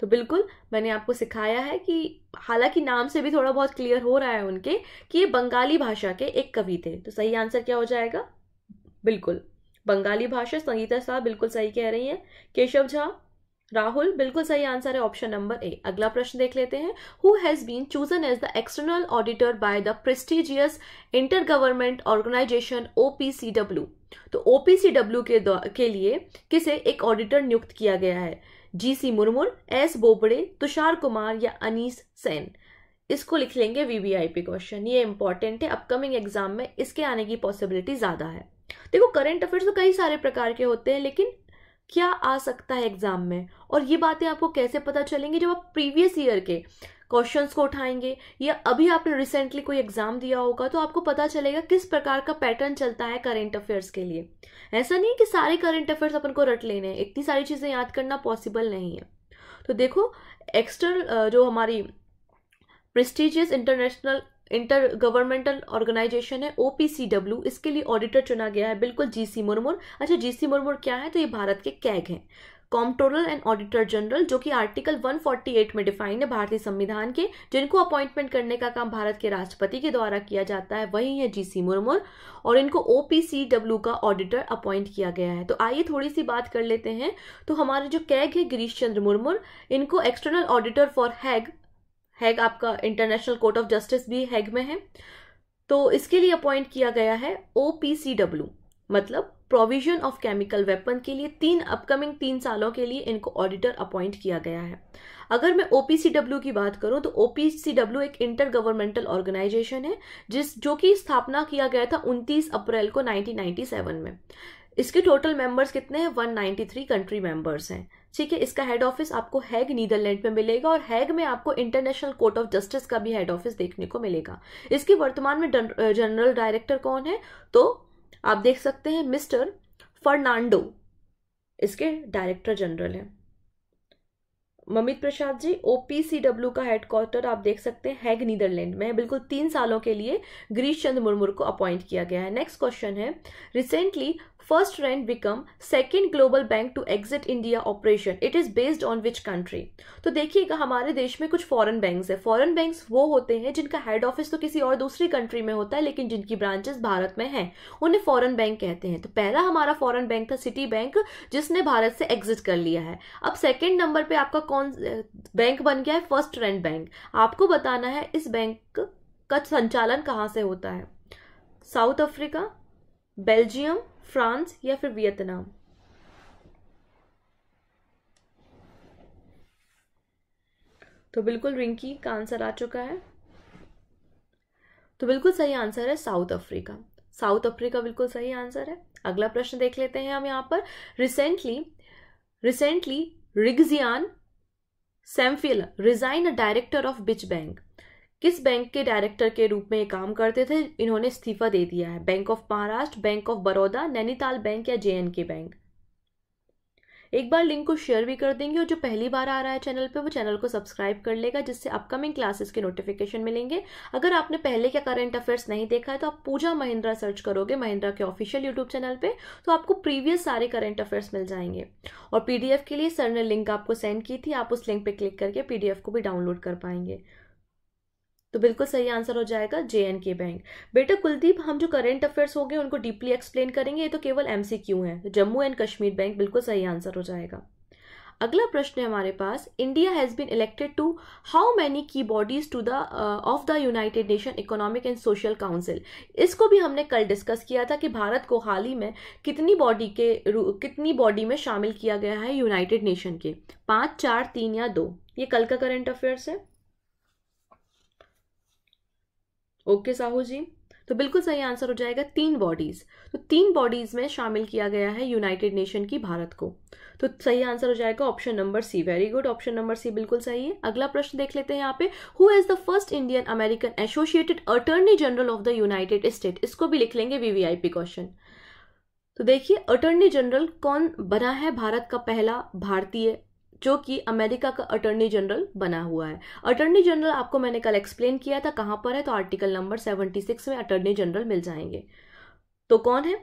तो बिल्कुल मैंने आपको सिखाया है कि हालांकि नाम से भी थोड़ा बहुत क्लियर हो रहा है उनके कि ये बंगाली भाषा के एक कवि थे तो सही आंसर क्या हो जाएगा बिल्कुल बंगाली भाषा संगीता शाह बिल्कुल सही कह रही हैं केशव झा राहुल बिल्कुल सही आंसर है ऑप्शन नंबर ए अगला प्रश्न देख लेते हैं who has been chosen as the external auditor by the prestigious inter government organisation OPCW तो ओपीसीडब्ल्यू के के लिए किसे एक ऑडिटर नियुक्त किया गया है G C Murmu S Bobde Tushar Kumar या अनीस सेन इसको लिख लेंगे वीवीआईपी क्वेश्चन ये इंपॉर्टेंट है अपकमिंग एग्जाम में इसके आने की पॉसिबिलिटी ज्यादा है देखो करंट अफेयर्स तो कई सारे प्रकार के होते हैं लेकिन क्या आ सकता है एग्जाम में और ये बातें आपको कैसे पता चलेंगी जब आप प्रीवियस ईयर के क्वेश्चंस को उठाएंगे या अभी आपने रिसेंटली कोई एग्जाम दिया होगा तो आपको पता चलेगा किस प्रकार का पैटर्न चलता है करेंट अफेयर्स के लिए ऐसा नहीं कि सारे करेंट अफेयर्स अपन को रट लेने हैं इतनी सारी चीज़ें याद करना पॉसिबल नहीं है तो देखो एक्सटर्नल जो हमारी prestigious international inter governmental organisation है ओपीसीडब्ल्यू इसके लिए ऑडिटर चुना गया है बिल्कुल जीसी मुर्मुर अच्छा जीसी मुर्मुर क्या है तो ये भारत के कैग हैं कॉम्प्टोरल एंड ऑडिटर जनरल जो कि आर्टिकल 148 में डिफाइन है भारतीय संविधान के जिनको अपॉइंटमेंट करने का काम भारत के राष्ट्रपति के द्वारा किया जाता है वही है जीसी मुर्मुर और इनको ओपीसीडब्ल्यू का ऑडिटर अपॉइंट किया गया है तो आइए थोड़ी सी बात कर लेते हैं तो हमारे जो कैग है गिरीश चंद्र मुर्मुर इनको external auditor for Hague Hague आपका इंटरनेशनल कोर्ट ऑफ जस्टिस भी हैग में है तो इसके लिए अपॉइंट किया गया है ओ मतलब प्रोविजन ऑफ केमिकल वेपन के लिए तीन अपकमिंग तीन सालों के लिए इनको ऑडिटर अपॉइंट किया गया है अगर मैं ओपीसीडब्ल्यू की बात करूं तो ओपीसीडब्ल्यू एक इंटर गवर्नमेंटल ऑर्गेनाइजेशन है जिस जो कि स्थापना किया गया था 29 अप्रैल को 1997 में इसके टोटल मेंबर्स कितने हैं 193 कंट्री मेंबर्स हैं ठीक है इसका हेड ऑफिस आपको हैग नीदरलैंड में मिलेगा और हैग में आपको इंटरनेशनल कोर्ट ऑफ जस्टिस का भी हेड ऑफिस देखने को मिलेगा इसके वर्तमान में जनरल डायरेक्टर कौन है तो आप देख सकते हैं मिस्टर फर्नांडो इसके डायरेक्टर जनरल हैं ममित प्रसाद जी ओ डब्ल्यू का हेडक्वार्टर आप देख सकते हैं हैग नीदरलैंड में बिल्कुल तीन सालों के लिए गिरीश चंद्र मुर्मू को अपॉइंट किया गया है नेक्स्ट क्वेश्चन है recently First trend become second global bank to exit India operation. It is based on which country? तो देखिएगा हमारे देश में कुछ फॉरेन बैंक्स है फॉरेन बैंक्स वो होते हैं जिनका हेड ऑफिस तो किसी और दूसरी कंट्री में होता है लेकिन जिनकी ब्रांचेस भारत में हैं उन्हें फॉरेन बैंक कहते हैं तो पहला हमारा फॉरेन बैंक था सिटी बैंक जिसने भारत से एग्जिट कर लिया है अब सेकेंड नंबर पर आपका कौन बैंक बन गया है फर्स्ट ट्रेंड बैंक आपको बताना है इस बैंक का संचालन कहाँ से होता है साउथ अफ्रीका बेल्जियम फ्रांस या फिर वियतनाम तो बिल्कुल रिंकी का आंसर आ चुका है तो बिल्कुल सही आंसर है साउथ अफ्रीका साउथ अफ्रीका बिल्कुल सही आंसर है अगला प्रश्न देख लेते हैं हम यहां पर recently recently Rigzian Sampheal resign a director of which bank किस बैंक के डायरेक्टर के रूप में काम करते थे इन्होंने इस्तीफा दे दिया है bank of Maharashtra bank of Baroda Nainital bank या जे बैंक एक बार लिंक को शेयर भी कर देंगे और जो पहली बार आ रहा है चैनल पे वो चैनल को सब्सक्राइब कर लेगा जिससे अपकमिंग क्लासेस के नोटिफिकेशन मिलेंगे अगर आपने पहले क्या करंट अफेयर्स नहीं देखा है तो आप पूजा महिंद्रा सर्च करोगे महिंद्रा के ऑफिशियल यूट्यूब चैनल पे तो आपको प्रीवियस सारे करंट अफेयर्स मिल जाएंगे और पीडीएफ के लिए सर ने लिंक आपको सेंड की थी आप उस लिंक पर क्लिक करके पीडीएफ को भी डाउनलोड कर पाएंगे तो बिल्कुल सही आंसर हो जाएगा जे एंड के बैंक बेटा कुलदीप हम जो करेंट अफेयर्स होंगे उनको डीपली एक्सप्लेन करेंगे ये तो केवल एम सी क्यू है जम्मू एंड कश्मीर बैंक बिल्कुल सही आंसर हो जाएगा अगला प्रश्न है हमारे पास India has been elected to how many key bodies to the of the united nation economic and social council इसको भी हमने कल डिस्कस किया था कि भारत को हाल ही में कितनी बॉडी के कितनी बॉडी में शामिल किया गया है यूनाइटेड नेशन के पांच चार तीन या दो ये कल का करेंट अफेयर्स है ओके साहू जी तो बिल्कुल सही आंसर हो जाएगा तीन बॉडीज तो तीन बॉडीज में शामिल किया गया है यूनाइटेड नेशन की भारत को तो सही आंसर हो जाएगा option number C very good option number C बिल्कुल सही है अगला प्रश्न देख लेते हैं यहाँ पे who is the first Indian American associated attorney general of the united state इसको भी लिख लेंगे वीवीआईपी क्वेश्चन तो देखिए अटर्नी जनरल कौन बना है भारत का पहला भारतीय जो कि अमेरिका का अटर्नी जनरल बना हुआ है अटर्नी जनरल आपको मैंने कल एक्सप्लेन किया था कहाँ पर है तो आर्टिकल नंबर सेवेंटी सिक्स में अटर्नी जनरल मिल जाएंगे तो कौन है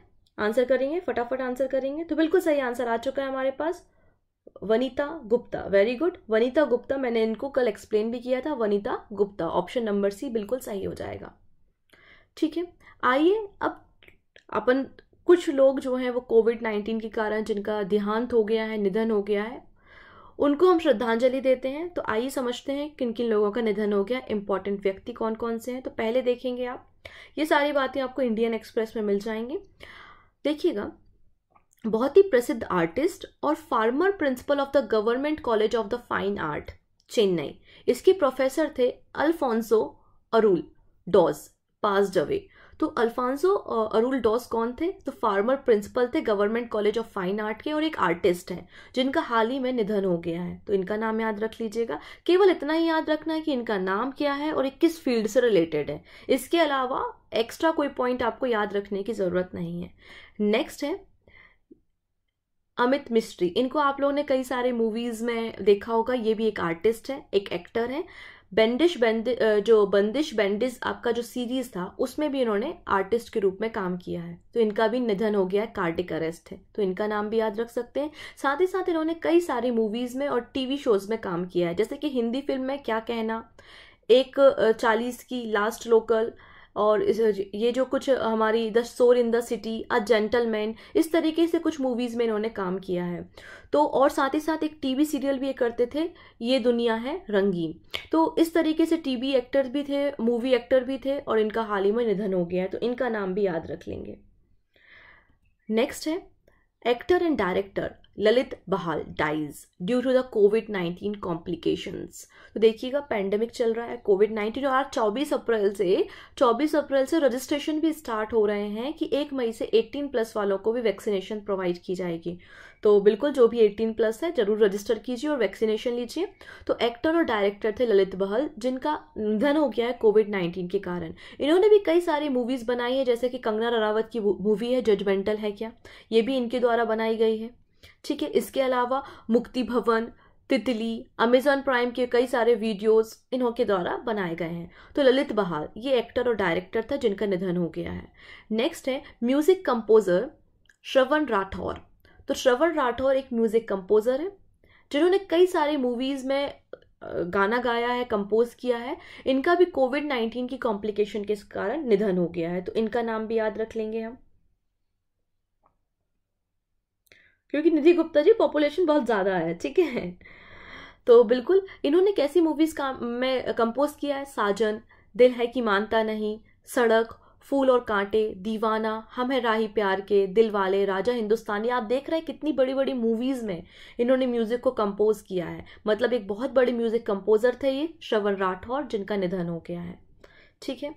आंसर करेंगे फटाफट आंसर करेंगे तो बिल्कुल सही आंसर आ चुका है हमारे पास वनीता गुप्ता वेरी गुड वनीता गुप्ता मैंने इनको कल एक्सप्लेन भी किया था Vanita Gupta option number C बिल्कुल सही हो जाएगा ठीक है आइए अब अपन कुछ लोग जो हैं वो कोविड नाइन्टीन के कारण जिनका देहांत हो गया है निधन हो गया है उनको हम श्रद्धांजलि देते हैं तो आइए समझते हैं किन किन लोगों का निधन हो गया इंपॉर्टेंट व्यक्ति कौन कौन से हैं तो पहले देखेंगे आप ये सारी बातें आपको इंडियन एक्सप्रेस में मिल जाएंगी देखिएगा बहुत ही प्रसिद्ध आर्टिस्ट और former principal of the government college of the fine art Chennai इसके प्रोफेसर थे अल्फोंसो अरूल डॉज पास्ड अवे तो अल्फांसो अरूल डॉस कौन थे तो फार्मर प्रिंसिपल थे government college of fine art के और एक आर्टिस्ट हैं जिनका हाल ही में निधन हो गया है तो इनका नाम याद रख लीजिएगा केवल इतना ही याद रखना है कि इनका नाम क्या है और ये किस फील्ड से रिलेटेड है इसके अलावा एक्स्ट्रा कोई पॉइंट आपको याद रखने की ज़रूरत नहीं है नेक्स्ट है अमित मिस्ट्री इनको आप लोगों ने कई सारे मूवीज़ में देखा होगा ये भी एक आर्टिस्ट है एक एक्टर है बेंडिश बेंदि uh, जो बंदिश बेंडिस आपका जो सीरीज था उसमें भी इन्होंने आर्टिस्ट के रूप में काम किया है तो इनका भी निधन हो गया है कार्डिक अरेस्ट है तो इनका नाम भी याद रख सकते हैं साथ ही साथ इन्होंने कई सारी मूवीज में और टीवी शोज में काम किया है जैसे कि हिंदी फिल्म में क्या कहना एक चालीस की लास्ट लोकल और इस ये जो कुछ हमारी the sore in the city a gentleman इस तरीके से कुछ मूवीज़ में इन्होंने काम किया है तो और साथ ही साथ एक टीवी सीरियल भी ये करते थे ये दुनिया है रंगीन तो इस तरीके से टीवी एक्टर भी थे मूवी एक्टर भी थे और इनका हाल ही में निधन हो गया है तो इनका नाम भी याद रख लेंगे नेक्स्ट है actor and director Lalit Bahal dies due to the covid nineteen complications तो देखिएगा पैंडेमिक चल रहा है कोविड नाइन्टीन और आज चौबीस अप्रैल से चौबीस अप्रैल से रजिस्ट्रेशन भी स्टार्ट हो रहे हैं कि एक मई से एट्टीन प्लस वालों को भी वैक्सीनेशन प्रोवाइड की जाएगी तो बिल्कुल जो भी एट्टीन प्लस है जरूर रजिस्टर कीजिए और वैक्सीनेशन लीजिए तो एक्टर और डायरेक्टर थे ललित बहल जिनका निधन हो गया है कोविड नाइन्टीन के कारण इन्होंने भी कई सारी मूवीज़ बनाई है जैसे कि कंगना रनावत की मूवी है जजमेंटल है क्या ये भी इनके द्वारा बनाई गई है ठीक है इसके अलावा मुक्ति भवन तितली अमेजॉन प्राइम के कई सारे वीडियोस इन्हों के द्वारा बनाए गए हैं तो ललित बहाल ये एक्टर और डायरेक्टर था जिनका निधन हो गया है नेक्स्ट है म्यूजिक कंपोजर श्रवण राठौर तो श्रवण राठौर एक म्यूजिक कंपोजर है जिन्होंने कई सारे मूवीज में गाना गाया है कंपोज किया है इनका भी कोविड नाइन्टीन की कॉम्प्लिकेशन के कारण निधन हो गया है तो इनका नाम भी याद रख लेंगे हम क्योंकि निधि गुप्ता जी पॉपुलेशन बहुत ज़्यादा है ठीक है तो बिल्कुल इन्होंने कैसी मूवीज़ का में कंपोज किया है साजन दिल है कि मानता नहीं सड़क फूल और कांटे दीवाना हम है राही प्यार के दिल वाले राजा हिंदुस्तानी आप देख रहे हैं कितनी बड़ी बड़ी मूवीज़ में इन्होंने म्यूज़िक को कंपोज किया है मतलब एक बहुत बड़े म्यूज़िक कंपोज़र थे ये श्रवण राठौर जिनका निधन हो गया है ठीक है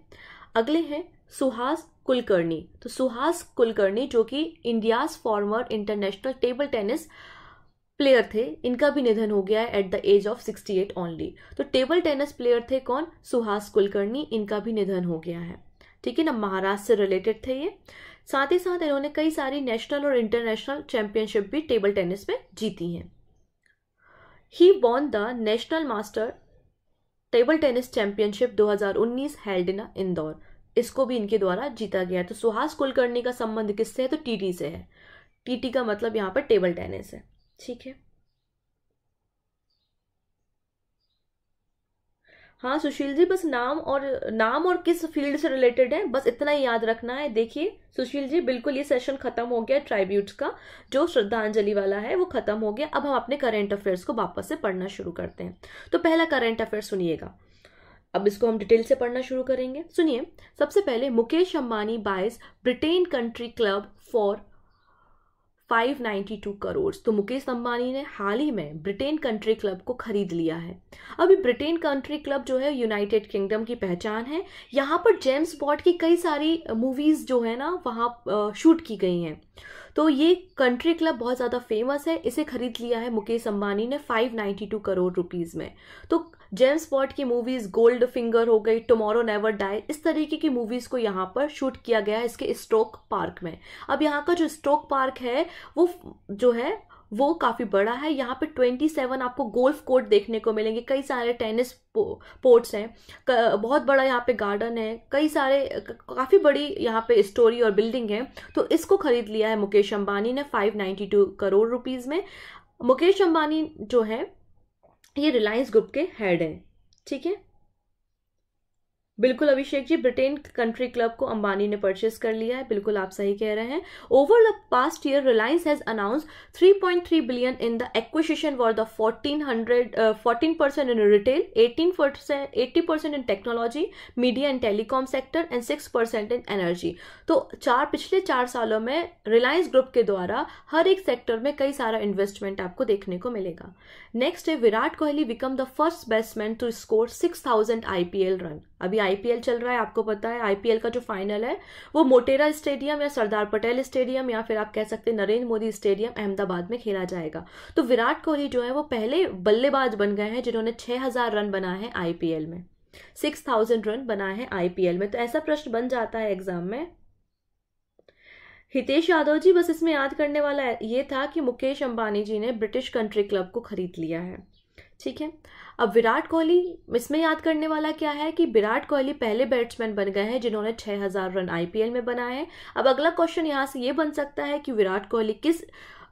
अगले हैं सुहास कुलकर्णी तो सुहास कुलकर्णी जो कि India's former international table tennis player थे इनका भी निधन हो गया है at the age of 68 only तो टेबल टेनिस प्लेयर थे कौन सुहास कुलकर्णी इनका भी निधन हो गया है ठीक है ना महाराष्ट्र से रिलेटेड थे ये साथ ही साथ इन्होंने कई सारी नेशनल और इंटरनेशनल चैंपियनशिप भी टेबल टेनिस में जीती हैं he won the national master table tennis championship 2019 held in Indore इसको भी इनके द्वारा जीता गया तो सुहास कुलकर्णी का संबंध किससे है तो टीटी से है टीटी का मतलब यहाँ पर टेबल टेनिस है ठीक है हाँ सुशील जी बस नाम और नाम और किस फील्ड से रिलेटेड है बस इतना ही याद रखना है देखिए सुशील जी बिल्कुल ये सेशन खत्म हो गया ट्राइब्यूट्स का जो श्रद्धांजलि वाला है वो खत्म हो गया अब हम अपने करेंट अफेयर्स को वापस से पढ़ना शुरू करते हैं तो पहला करेंट अफेयर सुनिएगा अब इसको हम डिटेल से पढ़ना शुरू करेंगे सुनिए सबसे पहले Mukesh Ambani buys Britain country club for 592 crore तो मुकेश अंबानी ने हाल ही में ब्रिटेन कंट्री क्लब को खरीद लिया है अभी ब्रिटेन कंट्री क्लब जो है यूनाइटेड किंगडम की पहचान है यहाँ पर जेम्स बॉट की कई सारी मूवीज़ जो है ना वहाँ शूट की गई हैं तो ये कंट्री क्लब बहुत ज़्यादा फेमस है इसे खरीद लिया है मुकेश अंबानी ने 592 करोड़ रुपीज़ में तो जेम्स बॉट की मूवीज़ गोल्ड फिंगर हो गई टमोरो नेवर डाई इस तरीके की मूवीज़ को यहाँ पर शूट किया गया है इसके स्ट्रोक पार्क में अब यहाँ का जो स्ट्रोक पार्क है वो जो है वो काफ़ी बड़ा है यहाँ पे 27 आपको गोल्फ कोर्ट देखने को मिलेंगे कई सारे टेनिस पोर्ट्स हैं बहुत बड़ा यहाँ पे गार्डन है कई सारे काफ़ी बड़ी यहाँ पे स्टोरी और बिल्डिंग है तो इसको खरीद लिया है मुकेश अंबानी ने 592 करोड़ रुपीज़ में मुकेश अंबानी जो है ये रिलायंस ग्रुप के हेड हैं ठीक है बिल्कुल Abhishek ji Britain country club को अंबानी ने परचेस कर लिया है बिल्कुल आप सही कह रहे हैं over the past year Reliance has announce 3.3 billion in the acquisition for the 1400 fourteen percent in retail 18 percent eighty percent in technology media and telecom sector and 6 percent in energy तो चार पिछले चार सालों में रिलायंस ग्रुप के द्वारा हर एक सेक्टर में कई सारा इन्वेस्टमेंट आपको देखने को मिलेगा नेक्स्ट है Virat Kohli become the first batsman to score six thousand IPL run अभी आईपीएल चल रहा है आपको पता है आईपीएल का जो फाइनल है वो मोटेरा स्टेडियम या सरदार पटेल स्टेडियम या फिर आप कह सकते हैं नरेंद्र मोदी स्टेडियम अहमदाबाद में खेला जाएगा तो विराट कोहली जो है वो पहले बल्लेबाज बन गए हैं जिन्होंने छह हजार रन बनाए हैं आईपीएल में सिक्स थाउजेंड रन बनाए हैं आईपीएल में तो ऐसा प्रश्न बन जाता है एग्जाम में हितेश यादव जी बस इसमें याद करने वाला ये था कि मुकेश अंबानी जी ने ब्रिटिश कंट्री क्लब को खरीद लिया है ठीक है अब विराट कोहली इसमें याद करने वाला क्या है कि विराट कोहली पहले बैट्समैन बन गए हैं जिन्होंने 6000 रन आईपीएल में बनाए हैं अब अगला क्वेश्चन यहाँ से ये बन सकता है कि विराट कोहली किस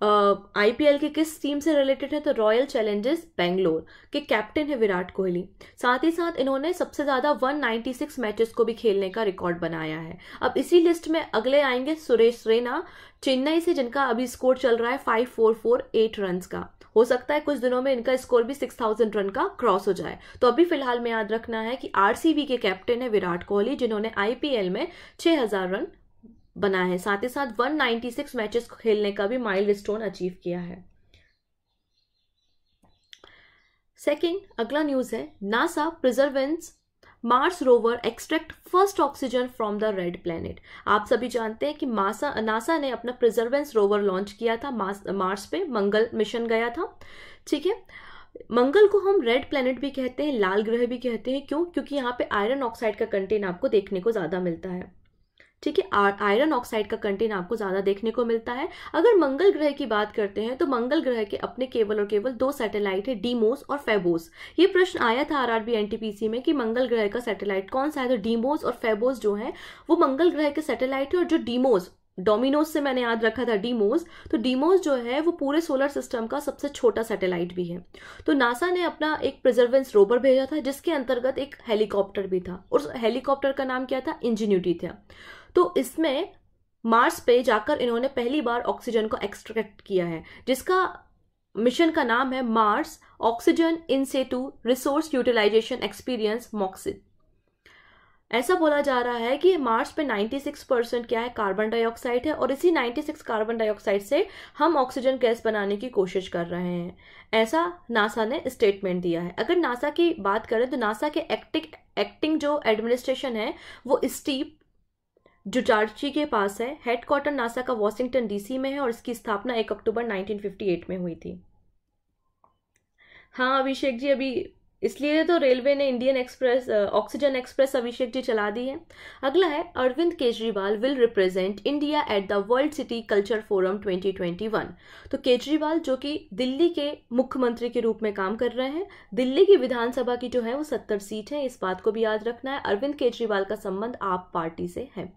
आईपीएल uh, के किस टीम से रिलेटेड है तो रॉयल चैलेंजर्स बेंगलोर के कैप्टन है विराट कोहली साथ ही साथ इन्होंने सबसे ज्यादा 196 मैचेस को भी खेलने का रिकॉर्ड बनाया है अब इसी लिस्ट में अगले आएंगे सुरेश रैना चेन्नई से जिनका अभी स्कोर चल रहा है five four four eight run का हो सकता है कुछ दिनों में इनका स्कोर भी सिक्स थाउजेंड रन का क्रॉस हो जाए तो अभी फिलहाल में याद रखना है कि आरसीबी के कैप्टन है विराट कोहली जिन्होंने आईपीएल में 6000 रन बनाए है साथ ही साथ 196 मैचेस खेलने का भी स्टोन अचीव किया है सेकेंड अगला न्यूज है NASA perseverance Mars rover extract first oxygen from the red planet आप सभी जानते हैं कि मासा नासा ने अपना प्रिजर्वेंस रोवर लॉन्च किया था मार्स, पे मंगल मिशन गया था ठीक है मंगल को हम रेड प्लेनेट भी कहते हैं लाल ग्रह भी कहते हैं क्यों क्योंकि यहाँ पे आयरन ऑक्साइड का कंटेंट आपको देखने को ज़्यादा मिलता है ठीक है आयरन ऑक्साइड का कंटेंट आपको ज्यादा देखने को मिलता है अगर मंगल ग्रह की बात करते हैं तो मंगल ग्रह के अपने केवल और केवल दो सैटेलाइट है डीमोस और फेबोस ये प्रश्न आया था आरआरबी एनटीपीसी में कि मंगल ग्रह का सैटेलाइट कौन सा है तो डीमोस और फेबोस जो है वो मंगल ग्रह के सैटेलाइट है और जो डीमोस डोमिनोज से मैंने याद रखा था डीमोज तो डीमोज जो है वो पूरे सोलर सिस्टम का सबसे छोटा सैटेलाइट भी है तो नासा ने अपना एक प्रिजर्वेंस रोबर भेजा था जिसके अंतर्गत एक हेलीकॉप्टर भी था और हेलीकॉप्टर का नाम क्या था इंजीन्यूटी था तो इसमें मार्स पे जाकर इन्होंने पहली बार ऑक्सीजन को एक्सट्रैक्ट किया है जिसका मिशन का नाम है Mars oxygen in situ resource utilisation experience MOXIE ऐसा बोला जा रहा है कि मार्स पे 96 परसेंट क्या है कार्बन डाइऑक्साइड है और इसी 96 कार्बन डाइऑक्साइड से हम ऑक्सीजन गैस बनाने की कोशिश कर रहे हैं ऐसा नासा ने स्टेटमेंट दिया है अगर नासा की बात करें तो नासा के एक्टिंग एक्टिंग जो एडमिनिस्ट्रेशन है वो स्टीप जुटार्ची के पास है हेड क्वार्टर नासा का वॉशिंगटन डीसी में है और इसकी स्थापना 1 अक्टूबर 1958 में हुई थी हाँ अभिषेक जी अभी इसलिए तो रेलवे ने Indian express oxygen express Abhishek ji चला दी है अगला है Arvind Kejriwal will represent India at the world city culture forum 2021 तो केजरीवाल जो कि दिल्ली के मुख्यमंत्री के रूप में काम कर रहे हैं दिल्ली की विधानसभा की जो है वो सत्तर सीट है इस बात को भी याद रखना है अरविंद केजरीवाल का संबंध आप पार्टी से है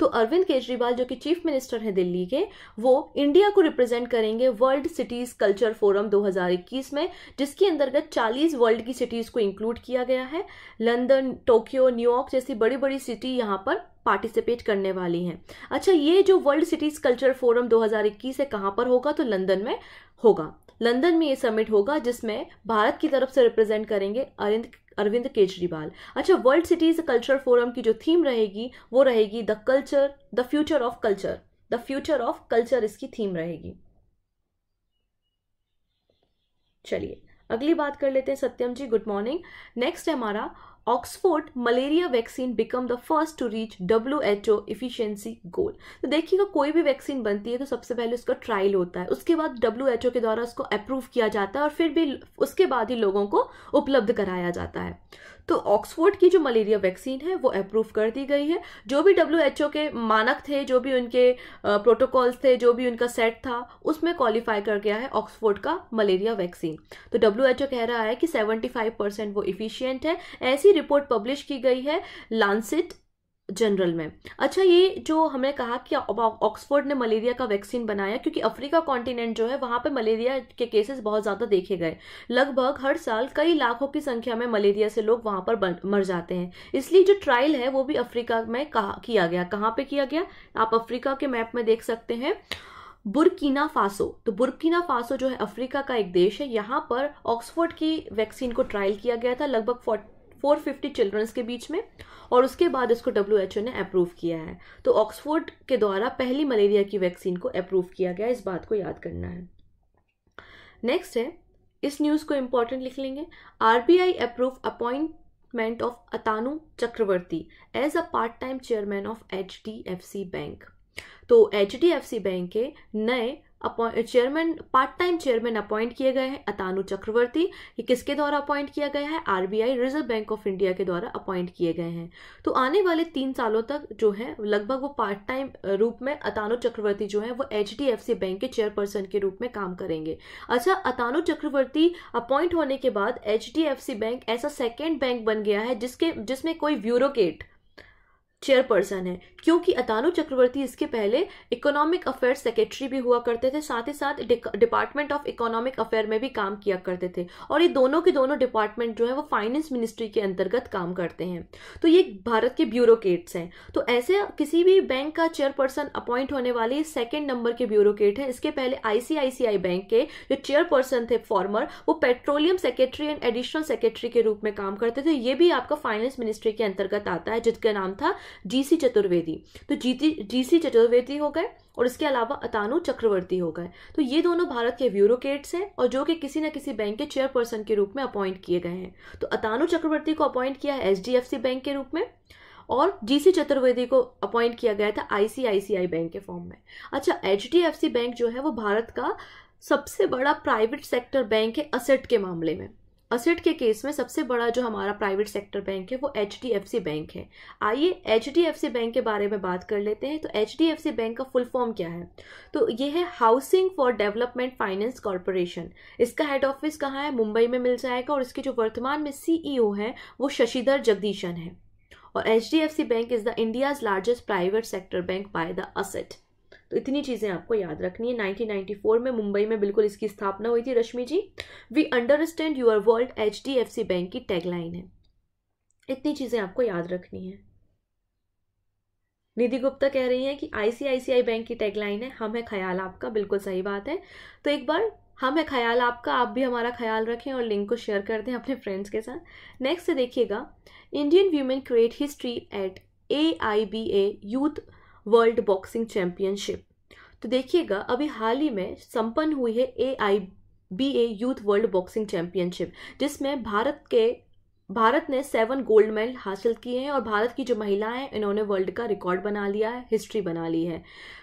तो अरविंद केजरीवाल जो कि चीफ मिनिस्टर हैं दिल्ली के वो इंडिया को रिप्रेजेंट करेंगे वर्ल्ड सिटीज कल्चर फोरम 2021 में जिसके अंतर्गत 40 वर्ल्ड की सिटीज को इंक्लूड किया गया है लंदन टोक्यो न्यूयॉर्क जैसी बड़ी बड़ी सिटी यहाँ पर पार्टिसिपेट करने वाली हैं अच्छा ये जो वर्ल्ड सिटीज कल्चर फोरम 2021 है कहाँ पर होगा तो लंदन में होगा लंदन में ये समिट होगा जिसमें भारत की तरफ से रिप्रेजेंट करेंगे अरविंद अरविंद केजरीवाल अच्छा वर्ल्ड सिटीज कल्चर फोरम की जो थीम रहेगी वो रहेगी the culture the future of culture the future of culture इसकी थीम रहेगी चलिए अगली बात कर लेते हैं Satyam ji good morning next है हमारा Oxford malaria vaccine become the first to reach W H O efficiency goal तो देखिएगा कोई भी वैक्सीन बनती है तो सबसे पहले उसका ट्रायल होता है उसके बाद डब्ल्यू एच ओ के द्वारा उसको अप्रूव किया जाता है और फिर भी उसके बाद ही लोगों को उपलब्ध कराया जाता है तो ऑक्सफोर्ड की जो मलेरिया वैक्सीन है वो अप्रूव कर दी गई है जो भी डब्ल्यू के मानक थे जो भी उनके प्रोटोकॉल्स थे जो भी उनका सेट था उसमें क्वालिफाई कर गया है ऑक्सफोर्ड का मलेरिया वैक्सीन तो डब्ल्यू कह रहा है कि फाइव परसेंट वो इफिशियंट है ऐसी रिपोर्ट पब्लिश की गई है लानसिट जनरल में अच्छा ये जो हमने कहा कि ऑक्सफोर्ड ने मलेरिया का वैक्सीन बनाया क्योंकि अफ्रीका कॉन्टिनेंट जो है वहाँ पे मलेरिया के केसेस बहुत ज़्यादा देखे गए लगभग हर साल कई लाखों की संख्या में मलेरिया से लोग वहाँ पर मर जाते हैं इसलिए जो ट्रायल है वो भी अफ्रीका में कहा किया गया कहाँ पर किया गया आप अफ्रीका के मैप में देख सकते हैं बुरकीना फासो तो बुरकीना फासो जो है अफ्रीका का एक देश है यहाँ पर ऑक्सफोर्ड की वैक्सीन को ट्रायल किया गया था लगभग फोर फिफ्टी चिल्ड्रंस के बीच में और उसके बाद इसको डब्ल्यू ने अप्रूव किया है तो ऑक्सफोर्ड के द्वारा पहली मलेरिया की वैक्सीन को अप्रूव किया गया इस बात को याद करना है नेक्स्ट है इस न्यूज़ को इंपॉर्टेंट लिख लेंगे R B I approve appointment of Atanu Chakraborty as a part time chairman of H D F C bank तो H D F C bank के नए chairman part time chairman appoint किए गए हैं अतानु चक्रवर्ती ये किसके द्वारा अपॉइंट किया गया है RBI reserve bank of India के द्वारा अपॉइंट किए गए हैं तो आने वाले तीन सालों तक जो है लगभग वो पार्ट टाइम रूप में अतानु चक्रवर्ती जो है वो एच बैंक के चेयरपर्सन के रूप में काम करेंगे अच्छा अतानु चक्रवर्ती अपॉइंट होने के बाद एच बैंक ऐसा सेकेंड बैंक बन गया है जिसके जिसमें कोई ब्यूरोकेट चेयरपर्सन है क्योंकि अतानु चक्रवर्ती इसके पहले इकोनॉमिक अफेयर सेक्रेटरी भी हुआ करते थे साथ ही साथ डिपार्टमेंट ऑफ इकोनॉमिक अफेयर में भी काम किया करते थे और ये दोनों के दोनों डिपार्टमेंट जो है वो फाइनेंस मिनिस्ट्री के अंतर्गत काम करते हैं तो ये भारत के ब्यूरोकेट्स हैं तो ऐसे किसी भी बैंक का चेयरपर्सन अपॉइंट होने वाले सेकेंड नंबर के ब्यूरोकेट हैं इसके पहले आईसीआईसीआई बैंक के जो चेयरपर्सन थे फॉर्मर वो petroleum secretary and additional secretary के रूप में काम करते थे ये भी आपका फाइनेंस मिनिस्ट्री के अंतर्गत आता है जिसका नाम था जीसी चतुर्वेदी तो जीती जीसी चतुर्वेदी हो गए और इसके अलावा अतानु चक्रवर्ती हो गए तो ये दोनों भारत के ब्यूरोक्रेट्स हैं और जो कि किसी न किसी बैंक के चेयरपर्सन के रूप में अपॉइंट किए गए हैं तो अतानु चक्रवर्ती को अपॉइंट किया है एच बैंक के रूप में और जीसी चतुर्वेदी को अपॉइंट किया गया था आईसीआईसीआई बैंक के फॉर्म में अच्छा एच बैंक जो है वो भारत का सबसे बड़ा प्राइवेट सेक्टर बैंक है असेट के मामले में असेट के केस में सबसे बड़ा जो हमारा प्राइवेट सेक्टर बैंक है वो एच बैंक है आइए एच बैंक के बारे में बात कर लेते हैं तो एच बैंक का फुल फॉर्म क्या है तो ये है housing for development finance corporation इसका हेड ऑफिस कहाँ है मुंबई में मिल जाएगा और इसके जो वर्तमान में सीईओ e है वो शशिधर जगदीशन है और H bank is the India's largest private sector bank by the asset तो इतनी चीज़ें आपको याद रखनी है 1994 में मुंबई में बिल्कुल इसकी स्थापना हुई थी Rashmi ji we understand your world H D F C bank की टैगलाइन है इतनी चीज़ें आपको याद रखनी है निधि गुप्ता कह रही हैं कि आईसीआईसीआई बैंक की टैगलाइन है हम है ख्याल आपका बिल्कुल सही बात है तो एक बार हम है ख्याल आपका आप भी हमारा ख्याल रखें और लिंक को शेयर कर दें अपने फ्रेंड्स के साथ नेक्स्ट देखिएगा Indian women create history at A I B A youth world boxing championship तो देखिएगा अभी हाल ही में संपन्न हुई है A I B A youth world boxing championship जिसमें भारत के भारत ने सेवन गोल्ड मेडल हासिल किए हैं और भारत की जो महिलाएं हैं इन्होंने वर्ल्ड का रिकॉर्ड बना लिया है हिस्ट्री बना ली है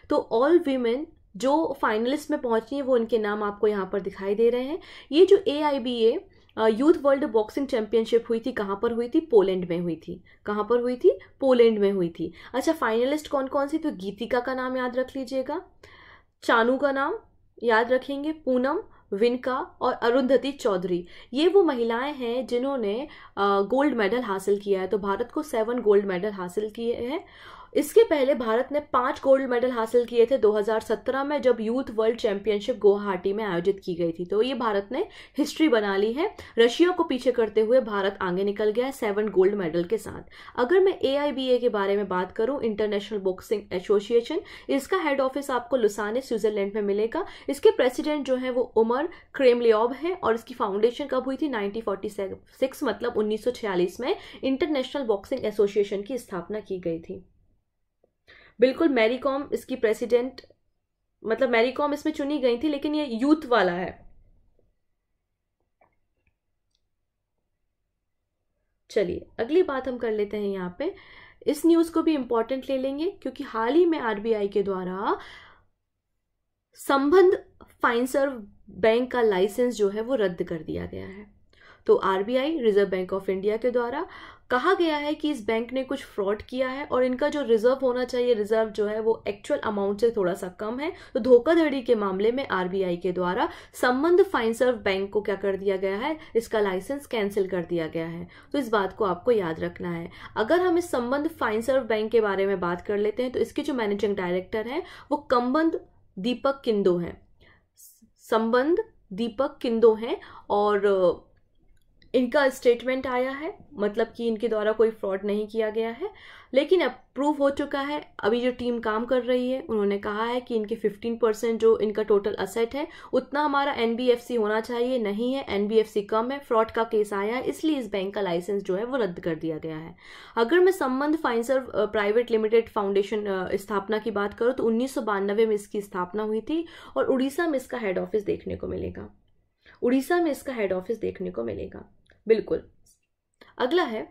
तो ऑल वीमेन जो फाइनलिस्ट में पहुंची हैं वो इनके नाम आपको यहाँ पर दिखाई दे रहे हैं ये जो A I B A youth world boxing championship हुई थी कहाँ पर हुई थी पोलैंड में हुई थी कहाँ पर हुई थी पोलैंड में हुई थी अच्छा फाइनलिस्ट कौन कौन सी तो गीतिका का नाम याद रख लीजिएगा चानू का नाम याद रखेंगे पूनम विनका और अरुंधति चौधरी ये वो महिलाएं हैं जिन्होंने गोल्ड मेडल हासिल किया है तो भारत को सेवन गोल्ड मेडल हासिल किए हैं इसके पहले भारत ने पांच गोल्ड मेडल हासिल किए थे 2017 में जब यूथ वर्ल्ड चैंपियनशिप गुवाहाटी में आयोजित की गई थी तो ये भारत ने हिस्ट्री बना ली है रशिया को पीछे करते हुए भारत आगे निकल गया है सेवन गोल्ड मेडल के साथ अगर मैं ए के बारे में बात करूं इंटरनेशनल बॉक्सिंग एसोसिएशन इसका हेड ऑफिस आपको लुसाने स्विट्जरलैंड में मिलेगा इसके प्रेसिडेंट जो है वो उमर क्रेमलियोब है और इसकी फाउंडेशन कब हुई थी नाइनटीन मतलब उन्नीस में इंटरनेशनल बॉक्सिंग एसोसिएशन की स्थापना की गई थी बिल्कुल मैरी कॉम इसकी प्रेसिडेंट मतलब मैरी कॉम इसमें चुनी गई थी लेकिन ये यूथ वाला है चलिए अगली बात हम कर लेते हैं यहां पे इस न्यूज़ को भी इंपॉर्टेंट ले लेंगे क्योंकि हाल ही में आरबीआई के द्वारा संबंध फाइनसर्व बैंक का लाइसेंस जो है वो रद्द कर दिया गया है तो RBI reserve bank of India के द्वारा कहा गया है कि इस बैंक ने कुछ फ्रॉड किया है और इनका जो रिजर्व होना चाहिए रिजर्व जो है वो एक्चुअल अमाउंट से थोड़ा सा कम है तो धोखाधड़ी के मामले में आरबीआई के द्वारा संबंध फाइनसर्व बैंक को क्या कर दिया गया है इसका लाइसेंस कैंसिल कर दिया गया है तो इस बात को आपको याद रखना है अगर हम इस संबंध फाइनसर्व बैंक के बारे में बात कर लेते हैं तो इसके जो मैनेजिंग डायरेक्टर हैं वो कंबंध दीपक किंदो हैं संबंध दीपक किंदो हैं और इनका स्टेटमेंट आया है मतलब कि इनके द्वारा कोई फ्रॉड नहीं किया गया है लेकिन अब प्रूव हो चुका है अभी जो टीम काम कर रही है उन्होंने कहा है कि इनके 15 परसेंट जो इनका टोटल असेट है उतना हमारा एन होना चाहिए नहीं है एन कम है फ्रॉड का केस आया है इसलिए इस बैंक का लाइसेंस जो है वो रद्द कर दिया गया है अगर मैं संबंध फाइनसर प्राइवेट लिमिटेड फाउंडेशन स्थापना की बात करूँ तो उन्नीस में इसकी स्थापना हुई थी और उड़ीसा में इसका हेड ऑफिस देखने को मिलेगा उड़ीसा में इसका हेड ऑफिस देखने को मिलेगा बिल्कुल अगला है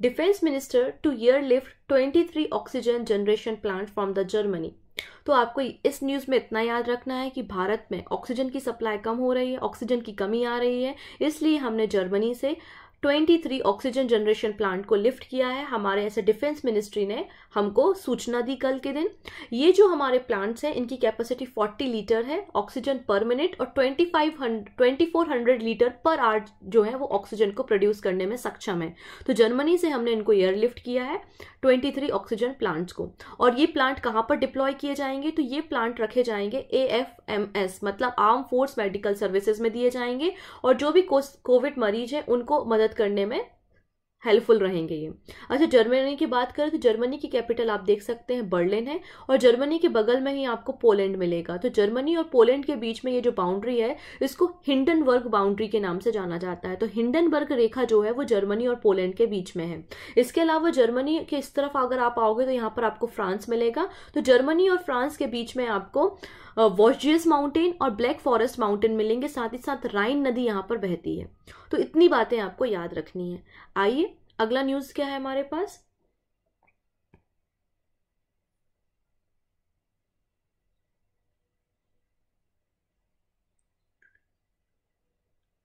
defence minister to airlift twenty three oxygen generation plant from the Germany तो आपको इस न्यूज़ में इतना याद रखना है कि भारत में ऑक्सीजन की सप्लाई कम हो रही है ऑक्सीजन की कमी आ रही है इसलिए हमने जर्मनी से 23 ऑक्सीजन जनरेशन प्लांट को लिफ्ट किया है हमारे ऐसे डिफेंस मिनिस्ट्री ने हमको सूचना दी कल के दिन ये जो हमारे प्लांट्स हैं इनकी कैपेसिटी 40 लीटर है ऑक्सीजन पर मिनट और 2500 लीटर पर आर जो है वो ऑक्सीजन को प्रोड्यूस करने में सक्षम है तो जर्मनी से हमने इनको एयरलिफ्ट किया है 23 ऑक्सीजन प्लांट्स को और ये प्लांट कहाँ पर डिप्लॉय किए जाएंगे तो ये प्लांट रखे जाएंगे ए मतलब आर्म फोर्स मेडिकल सर्विसेज में दिए जाएंगे और जो भी कोविड मरीज है उनको मदद मदद करने में हेल्पफुल रहेंगे ये अच्छा जर्मनी की बात करें तो जर्मनी की कैपिटल आप देख सकते हैं बर्लिन है और जर्मनी के बगल में ही आपको पोलैंड मिलेगा तो जर्मनी और पोलैंड के बीच में ये जो बाउंड्री है इसको हिंडनबर्ग बाउंड्री के नाम से जाना जाता है तो हिंडनबर्ग रेखा जो है वो जर्मनी और पोलैंड के बीच में है इसके अलावा जर्मनी के इस तरफ अगर आप आओगे तो यहाँ पर आपको फ्रांस मिलेगा तो जर्मनी और फ्रांस के बीच में आपको वॉशजियस माउंटेन और ब्लैक फॉरेस्ट माउंटेन मिलेंगे साथ ही साथ राइन नदी यहाँ पर बहती है तो इतनी बातें आपको याद रखनी है आइए अगला न्यूज़ क्या है हमारे पास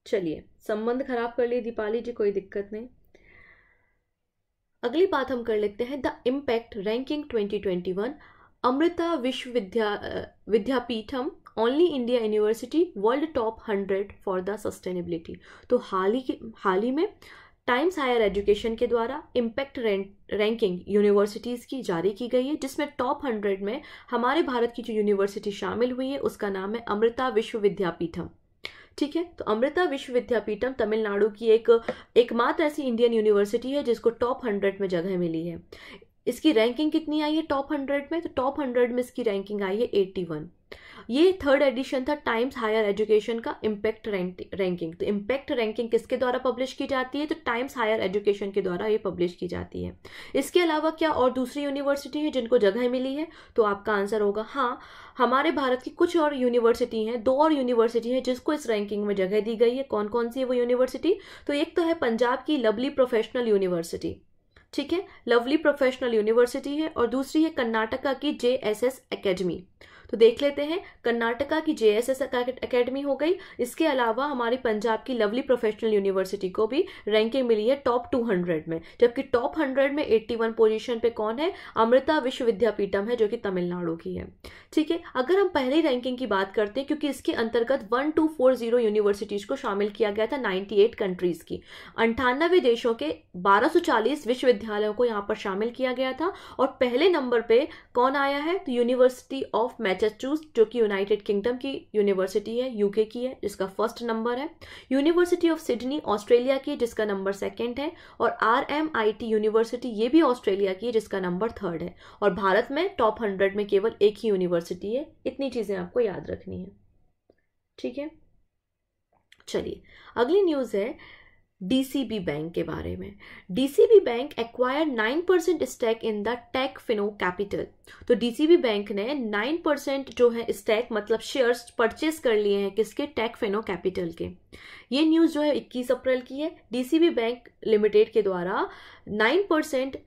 चलिए संबंध खराब कर लिए दीपाली जी कोई दिक्कत नहीं अगली बात हम कर लेते हैं the impact ranking 2021 Amrita Vishwavidya Vidyapeetham only India university world top hundred for the sustainability तो हाल ही हाल ही में टाइम्स हायर एजुकेशन के द्वारा इम्पैक्ट रैंकिंग यूनिवर्सिटीज़ की जारी की गई है जिसमें टॉप हंड्रेड में हमारे भारत की जो यूनिवर्सिटी शामिल हुई है उसका नाम है अमृता विश्वविद्यापीठम ठीक है तो अमृता विश्वविद्यापीठम तमिलनाडु की एक एकमात्र ऐसी इंडियन यूनिवर्सिटी है जिसको टॉप हंड्रेड में जगह मिली है इसकी रैंकिंग कितनी आई है टॉप हंड्रेड में तो टॉप हंड्रेड में इसकी रैंकिंग आई है एट्टी वन ये थर्ड एडिशन था टाइम्स हायर एजुकेशन का इम्पैक्ट रैंकिंग तो इम्पैक्ट रैंकिंग किसके द्वारा पब्लिश की जाती है तो टाइम्स हायर एजुकेशन के द्वारा ये पब्लिश की जाती है इसके अलावा क्या और दूसरी यूनिवर्सिटी है जिनको जगह मिली है तो आपका आंसर होगा हाँ हमारे भारत की कुछ और यूनिवर्सिटी हैं दो और यूनिवर्सिटी हैं जिसको इस रैंकिंग में जगह दी गई है कौन कौन सी है वो यूनिवर्सिटी तो एक तो है पंजाब की लवली प्रोफेशनल यूनिवर्सिटी ठीक है लवली प्रोफेशनल यूनिवर्सिटी है और दूसरी है कर्नाटका की जे एस एस अकेडमी तो देख लेते हैं कर्नाटका की जे एस अकेडमी हो गई इसके अलावा हमारी पंजाब की लवली प्रोफेशनल यूनिवर्सिटी को भी रैंकिंग मिली है टॉप 200 में जबकि टॉप 100 में 81 पोजीशन पे कौन है अमृता विश्वविद्यापीठम है जो कि तमिलनाडु की है ठीक है अगर हम पहली रैंकिंग की बात करते हैं क्योंकि इसके अंतर्गत जीरो यूनिवर्सिटीज को शामिल किया गया था एट कंट्रीज की अंठानवे देशों के चालीस विश्वविद्यालयों को यहाँ पर शामिल किया गया था और पहले नंबर पर कौन आया है यूनिवर्सिटी ऑफ मैथ मैचेस्टूस जो कि यूनाइटेड किंगडम की यूनिवर्सिटी है यूके की है जिसका फर्स्ट नंबर है यूनिवर्सिटी ऑफ सिडनी ऑस्ट्रेलिया की जिसका नंबर सेकेंड है और R M I T university ये भी ऑस्ट्रेलिया की जिसका नंबर थर्ड है और भारत में टॉप हंड्रेड में केवल एक ही यूनिवर्सिटी है इतनी चीज़ें आपको याद रखनी है ठीक है चलिए अगली न्यूज़ है डीसीबी बैंक के बारे में DCB bank acquire 9% percent stake in the Tech Fino Capital तो डीसीबी बैंक ने 9% परसेंट जो है स्टैक मतलब शेयर्स परचेज कर लिए हैं किसके टेक फिनो कैपिटल के ये न्यूज़ जो है 21 अप्रैल की है डीसीबी बैंक लिमिटेड के द्वारा 9% परसेंट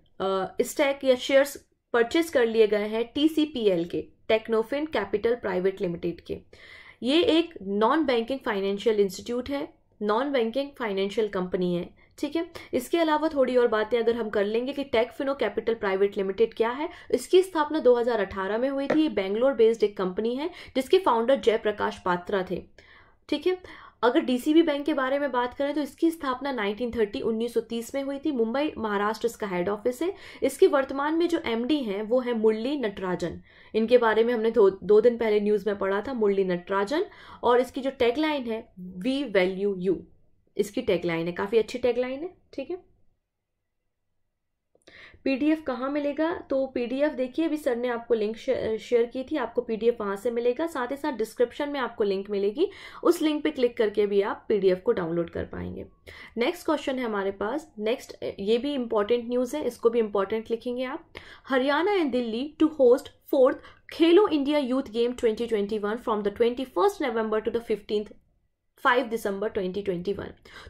स्टैक या शेयर्स परचेज कर लिए गए हैं टीसीपीएल के टेक्नोफिन कैपिटल प्राइवेट लिमिटेड के ये एक नॉन बैंकिंग फाइनेंशियल इंस्टीट्यूट है नॉन बैंकिंग फाइनेंशियल कंपनी है ठीक है इसके अलावा थोड़ी और बातें अगर हम कर लेंगे कि Tech Fino Capital private limited क्या है इसकी स्थापना 2018 में हुई थी ये बेंगलोर बेस्ड एक कंपनी है जिसके फाउंडर जयप्रकाश पात्रा थे ठीक है अगर डीसीबी बैंक के बारे में बात करें तो इसकी स्थापना 1930 1930 में हुई थी मुंबई महाराष्ट्र इसका हेड ऑफिस है इसके वर्तमान में जो एमडी हैं वो है मुरली नटराजन इनके बारे में हमने दो, दो दिन पहले न्यूज़ में पढ़ा था मुरली नटराजन और इसकी जो टैगलाइन है वी वैल्यू यू इसकी टैगलाइन है काफ़ी अच्छी टैगलाइन है ठीक है पीडीएफ कहाँ मिलेगा तो पीडीएफ देखिए अभी सर ने आपको लिंक शेयर की थी आपको पीडीएफ वहाँ से मिलेगा साथ ही साथ डिस्क्रिप्शन में आपको लिंक मिलेगी उस लिंक पे क्लिक करके भी आप पीडीएफ को डाउनलोड कर पाएंगे नेक्स्ट क्वेश्चन है हमारे पास नेक्स्ट ये भी इंपॉर्टेंट न्यूज़ है इसको भी इंपॉर्टेंट लिखेंगे आप Haryana and Delhi to host fourth Khelo India youth game 2021 the twenty first November to the 15th five December 2021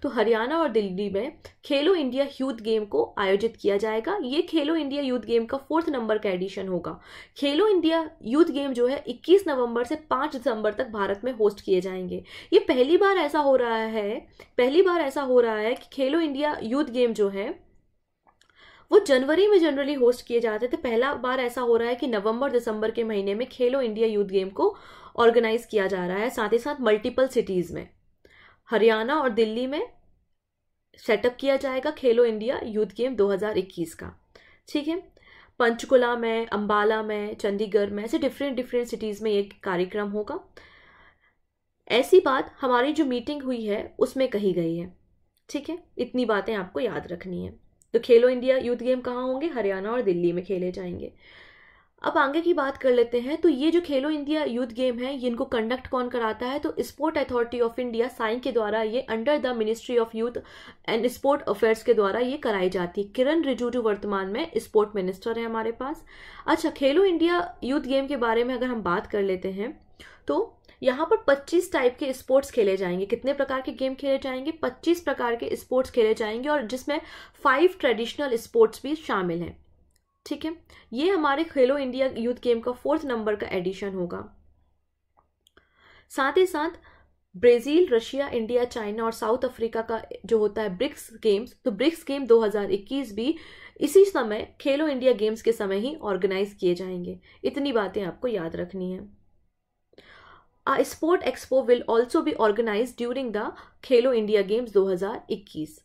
तो हरियाणा और दिल्ली में खेलो इंडिया यूथ गेम को आयोजित किया जाएगा ये खेलो इंडिया यूथ गेम का फोर्थ नंबर का एडिशन होगा खेलो इंडिया यूथ गेम जो है 21 नवंबर से 5 दिसंबर तक भारत में होस्ट किए जाएंगे ये पहली बार ऐसा हो रहा है पहली बार ऐसा हो रहा है कि खेलो इंडिया यूथ गेम जो है वो जनवरी में जनरली होस्ट किए जाते थे पहला बार ऐसा हो रहा है कि नवंबर दिसंबर के महीने में खेलो इंडिया यूथ गेम को ऑर्गेनाइज किया जा रहा है साथ ही साथ मल्टीपल सिटीज़ में हरियाणा और दिल्ली में सेटअप किया जाएगा खेलो इंडिया यूथ गेम 2021 का ठीक है पंचकुला में अंबाला में चंडीगढ़ में ऐसे डिफरेंट डिफरेंट सिटीज़ में ये कार्यक्रम होगा ऐसी बात हमारी जो मीटिंग हुई है उसमें कही गई है ठीक है इतनी बातें आपको याद रखनी है तो खेलो इंडिया यूथ गेम कहाँ होंगे हरियाणा और दिल्ली में खेले जाएंगे अब आगे की बात कर लेते हैं तो ये जो खेलो इंडिया यूथ गेम है ये इनको कंडक्ट कौन कराता है तो स्पोर्ट अथॉरिटी ऑफ इंडिया साइन के द्वारा ये under the ministry of youth and sport affairs के द्वारा ये कराई जाती है किरण रिजिजू वर्तमान में स्पोर्ट मिनिस्टर है हमारे पास अच्छा खेलो इंडिया यूथ गेम के बारे में अगर हम बात कर लेते हैं तो यहाँ पर 25 टाइप के स्पोर्ट्स खेले जाएंगे कितने प्रकार के गेम खेले जाएंगे 25 प्रकार के स्पोर्ट्स खेले जाएंगे और जिसमें फाइव ट्रेडिशनल स्पोर्ट्स भी शामिल हैं ठीक है ये हमारे खेलो इंडिया यूथ गेम का फोर्थ नंबर का एडिशन होगा साथ ही साथ ब्राज़ील रशिया इंडिया चाइना और साउथ अफ्रीका का जो होता है ब्रिक्स गेम्स तो ब्रिक्स गेम 2021 भी इसी समय खेलो इंडिया गेम्स के समय ही ऑर्गेनाइज किए जाएंगे इतनी बातें आपको याद रखनी है a sport expo will also be organise during the Khelo India games 2021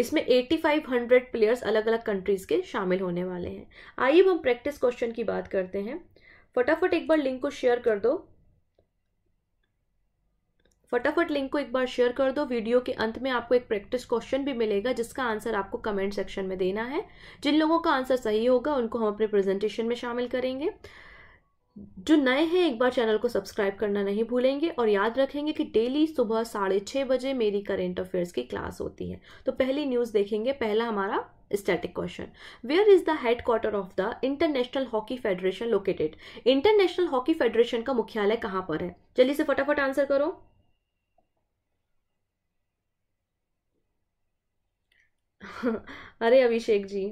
इसमें 8500 प्लेयर्स अलग अलग कंट्रीज़ के शामिल होने वाले हैं आइए अब हम प्रैक्टिस क्वेश्चन की बात करते हैं फटाफट एक बार लिंक को शेयर कर दो फटाफट लिंक को एक बार शेयर कर दो वीडियो के अंत में आपको एक प्रैक्टिस क्वेश्चन भी मिलेगा जिसका आंसर आपको कमेंट सेक्शन में देना है जिन लोगों का आंसर सही होगा उनको हम अपने प्रेजेंटेशन में शामिल करेंगे जो नए हैं एक बार चैनल को सब्सक्राइब करना नहीं भूलेंगे और याद रखेंगे कि डेली सुबह साढ़े छः बजे मेरी करेंट अफेयर्स की क्लास होती है तो पहली न्यूज़ देखेंगे पहला हमारा question where is the head quarter of the international hockey federation located international hockey federation का मुख्यालय कहां पर है जल्दी से फटाफट आंसर करो अरे अभिषेक जी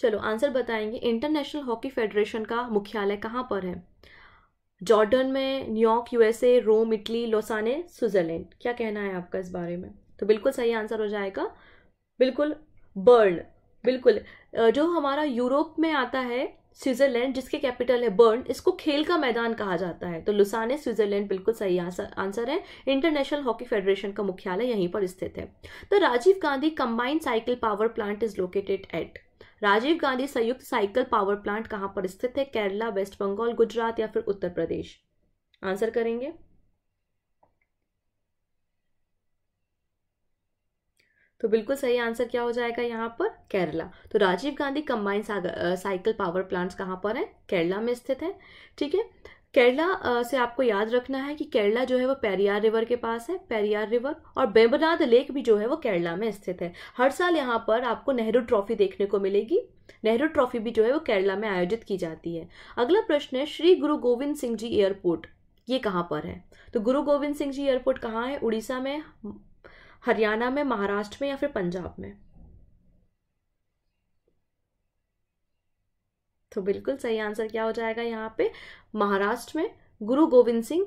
चलो आंसर बताएंगे इंटरनेशनल हॉकी फेडरेशन का मुख्यालय कहाँ पर है जॉर्डन में New York USA Rome Italy Lausanne Switzerland क्या कहना है आपका इस बारे में तो बिल्कुल सही आंसर हो जाएगा बिल्कुल बर्न बिल्कुल जो हमारा यूरोप में आता है स्विट्जरलैंड जिसके कैपिटल है बर्न इसको खेल का मैदान कहा जाता है तो लुसाने स्विट्जरलैंड बिल्कुल सही आंसर है इंटरनेशनल हॉकी फेडरेशन का मुख्यालय यहीं पर स्थित है द तो Rajiv Gandhi combined cycle power plant is located at Rajiv Gandhi संयुक्त साइकिल पावर प्लांट कहाँ पर स्थित है केरला वेस्ट बंगाल गुजरात या फिर उत्तर प्रदेश आंसर करेंगे तो बिल्कुल सही आंसर क्या हो जाएगा यहाँ पर केरला तो Rajiv Gandhi combine cycle power plants कहाँ पर है केरला में स्थित है ठीक है केरला से आपको याद रखना है कि केरला जो है वो पेरियार रिवर के पास है पेरियार रिवर और बेंबनाद लेक भी जो है वो केरला में स्थित है हर साल यहाँ पर आपको नेहरू ट्रॉफी देखने को मिलेगी नेहरू ट्रॉफी भी जो है वो केरला में आयोजित की जाती है अगला प्रश्न है श्री गुरु गोविंद सिंह जी एयरपोर्ट ये कहाँ पर है तो गुरु गोविंद सिंह जी एयरपोर्ट कहाँ है उड़ीसा में हरियाणा में महाराष्ट्र में या फिर पंजाब में तो बिल्कुल सही आंसर क्या हो जाएगा यहाँ पे महाराष्ट्र में गुरु गोविंद सिंह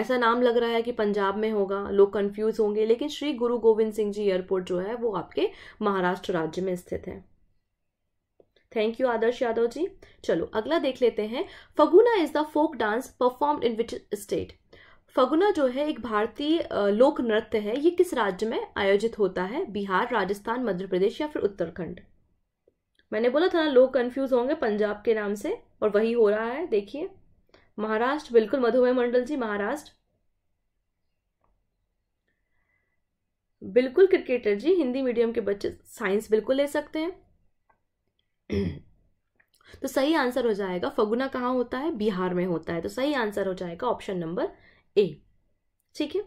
ऐसा नाम लग रहा है कि पंजाब में होगा लोग कंफ्यूज होंगे लेकिन श्री गुरु गोविंद सिंह जी एयरपोर्ट जो है वो आपके महाराष्ट्र राज्य में स्थित है थैंक यू आदर्श यादव जी चलो अगला देख लेते हैं Phaguna is the folk dance perform in which state Phaguna जो है एक भारतीय लोक नृत्य है ये किस राज्य में आयोजित होता है बिहार राजस्थान मध्य प्रदेश या फिर उत्तराखंड मैंने बोला था ना लोग कन्फ्यूज होंगे पंजाब के नाम से और वही हो रहा है देखिए महाराष्ट्र बिल्कुल मधुमेह मंडल जी महाराष्ट्र बिल्कुल क्रिकेटर जी हिंदी मीडियम के बच्चे साइंस बिल्कुल ले सकते हैं तो सही आंसर हो जाएगा फगुना कहाँ होता है बिहार में होता है तो सही आंसर हो जाएगा ऑप्शन नंबर ए ठीक है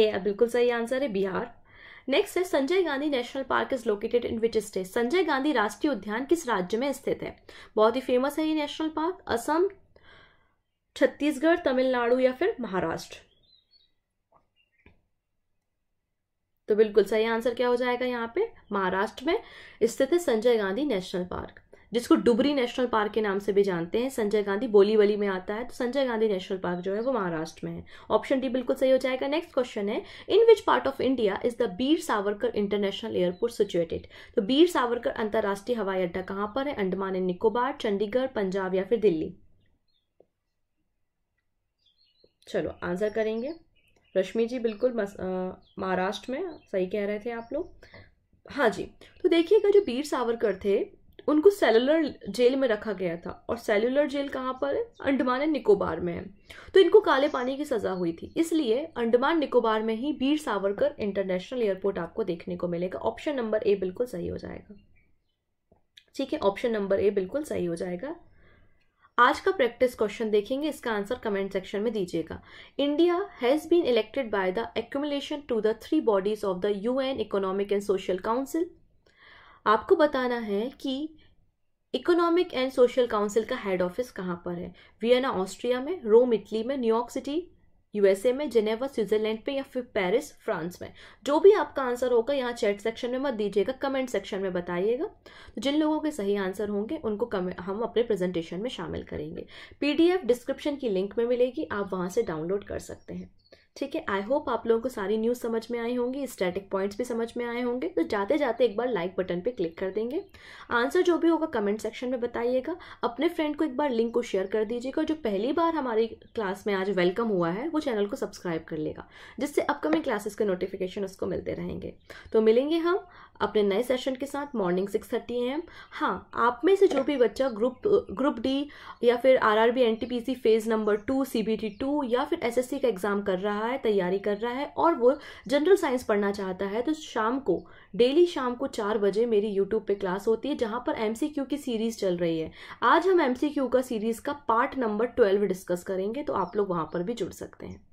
ए बिल्कुल सही आंसर है बिहार नेक्स्ट है Sanjay Gandhi national park is located in which state Sanjay Gandhi राष्ट्रीय उद्यान किस राज्य में स्थित है बहुत ही फेमस है ये नेशनल पार्क असम छत्तीसगढ़ तमिलनाडु या फिर महाराष्ट्र तो बिल्कुल सही आंसर क्या हो जाएगा यहाँ पे महाराष्ट्र में स्थित है संजय गांधी नेशनल पार्क जिसको डुबरी नेशनल पार्क के नाम से भी जानते हैं संजय गांधी बोलीवली में आता है तो संजय गांधी नेशनल पार्क जो है वो महाराष्ट्र में है ऑप्शन डी बिल्कुल सही हो जाएगा नेक्स्ट क्वेश्चन है in which part of India is the Bir Savarkar international airport situated तो बीर सावरकर अंतर्राष्ट्रीय हवाई अड्डा कहाँ पर है अंडमान एंड निकोबार चंडीगढ़ पंजाब या फिर दिल्ली चलो आंसर करेंगे रश्मि जी बिल्कुल महाराष्ट्र में सही कह रहे थे आप लोग हाँ जी तो देखिएगा जो वीर सावरकर थे उनको सेलुलर जेल में रखा गया था और सेलुलर जेल कहाँ पर है अंडमान एंड निकोबार में है तो इनको काले पानी की सज़ा हुई थी इसलिए अंडमान निकोबार में ही वीर सावरकर इंटरनेशनल एयरपोर्ट आपको देखने को मिलेगा ऑप्शन नंबर ए बिल्कुल सही हो जाएगा ठीक है ऑप्शन नंबर ए बिल्कुल सही हो जाएगा आज का प्रैक्टिस क्वेश्चन देखेंगे इसका आंसर कमेंट सेक्शन में दीजिएगा India has been elected by the accumulation to the three bodies of the UN economic and social council आपको बताना है कि इकोनॉमिक एंड सोशल काउंसिल का हेड ऑफिस कहाँ पर है वियना ऑस्ट्रिया में रोम इटली में न्यूयॉर्क सिटी यूएसए में जेनेवा स्विट्जरलैंड पे या फिर पेरिस फ्रांस में जो भी आपका आंसर होगा यहाँ चैट सेक्शन में मत दीजिएगा कमेंट सेक्शन में बताइएगा तो जिन लोगों के सही आंसर होंगे उनको हम अपने प्रेजेंटेशन में शामिल करेंगे पीडीएफ डिस्क्रिप्शन की लिंक में मिलेगी आप वहाँ से डाउनलोड कर सकते हैं ठीक है आई होप आप लोगों को सारी न्यूज़ समझ में आई होंगी स्टैटिक पॉइंट्स भी समझ में आए होंगे तो जाते जाते एक बार लाइक बटन पे क्लिक कर देंगे आंसर जो भी होगा कमेंट सेक्शन में बताइएगा अपने फ्रेंड को एक बार लिंक को शेयर कर दीजिएगा जो पहली बार हमारी क्लास में आज वेलकम हुआ है वो चैनल को सब्सक्राइब कर लेगा जिससे अपकमिंग क्लासेस के नोटिफिकेशन उसको मिलते रहेंगे तो मिलेंगे हम अपने नए सेशन के साथ मॉर्निंग सिक्स थर्टी एम हाँ आप में से जो भी बच्चा ग्रुप ग्रुप डी या फिर R R B N T P C phase number two C B T two या फिर एस एस सी का एग्ज़ाम कर रहा है तैयारी कर रहा है और वो जनरल साइंस पढ़ना चाहता है तो शाम को डेली शाम को चार बजे मेरी यूट्यूब पे क्लास होती है जहाँ पर एम सी क्यू की सीरीज़ चल रही है आज हम एम सी क्यू का सीरीज़ का पार्ट नंबर ट्वेल्व डिस्कस करेंगे तो आप लोग वहाँ पर भी जुड़ सकते हैं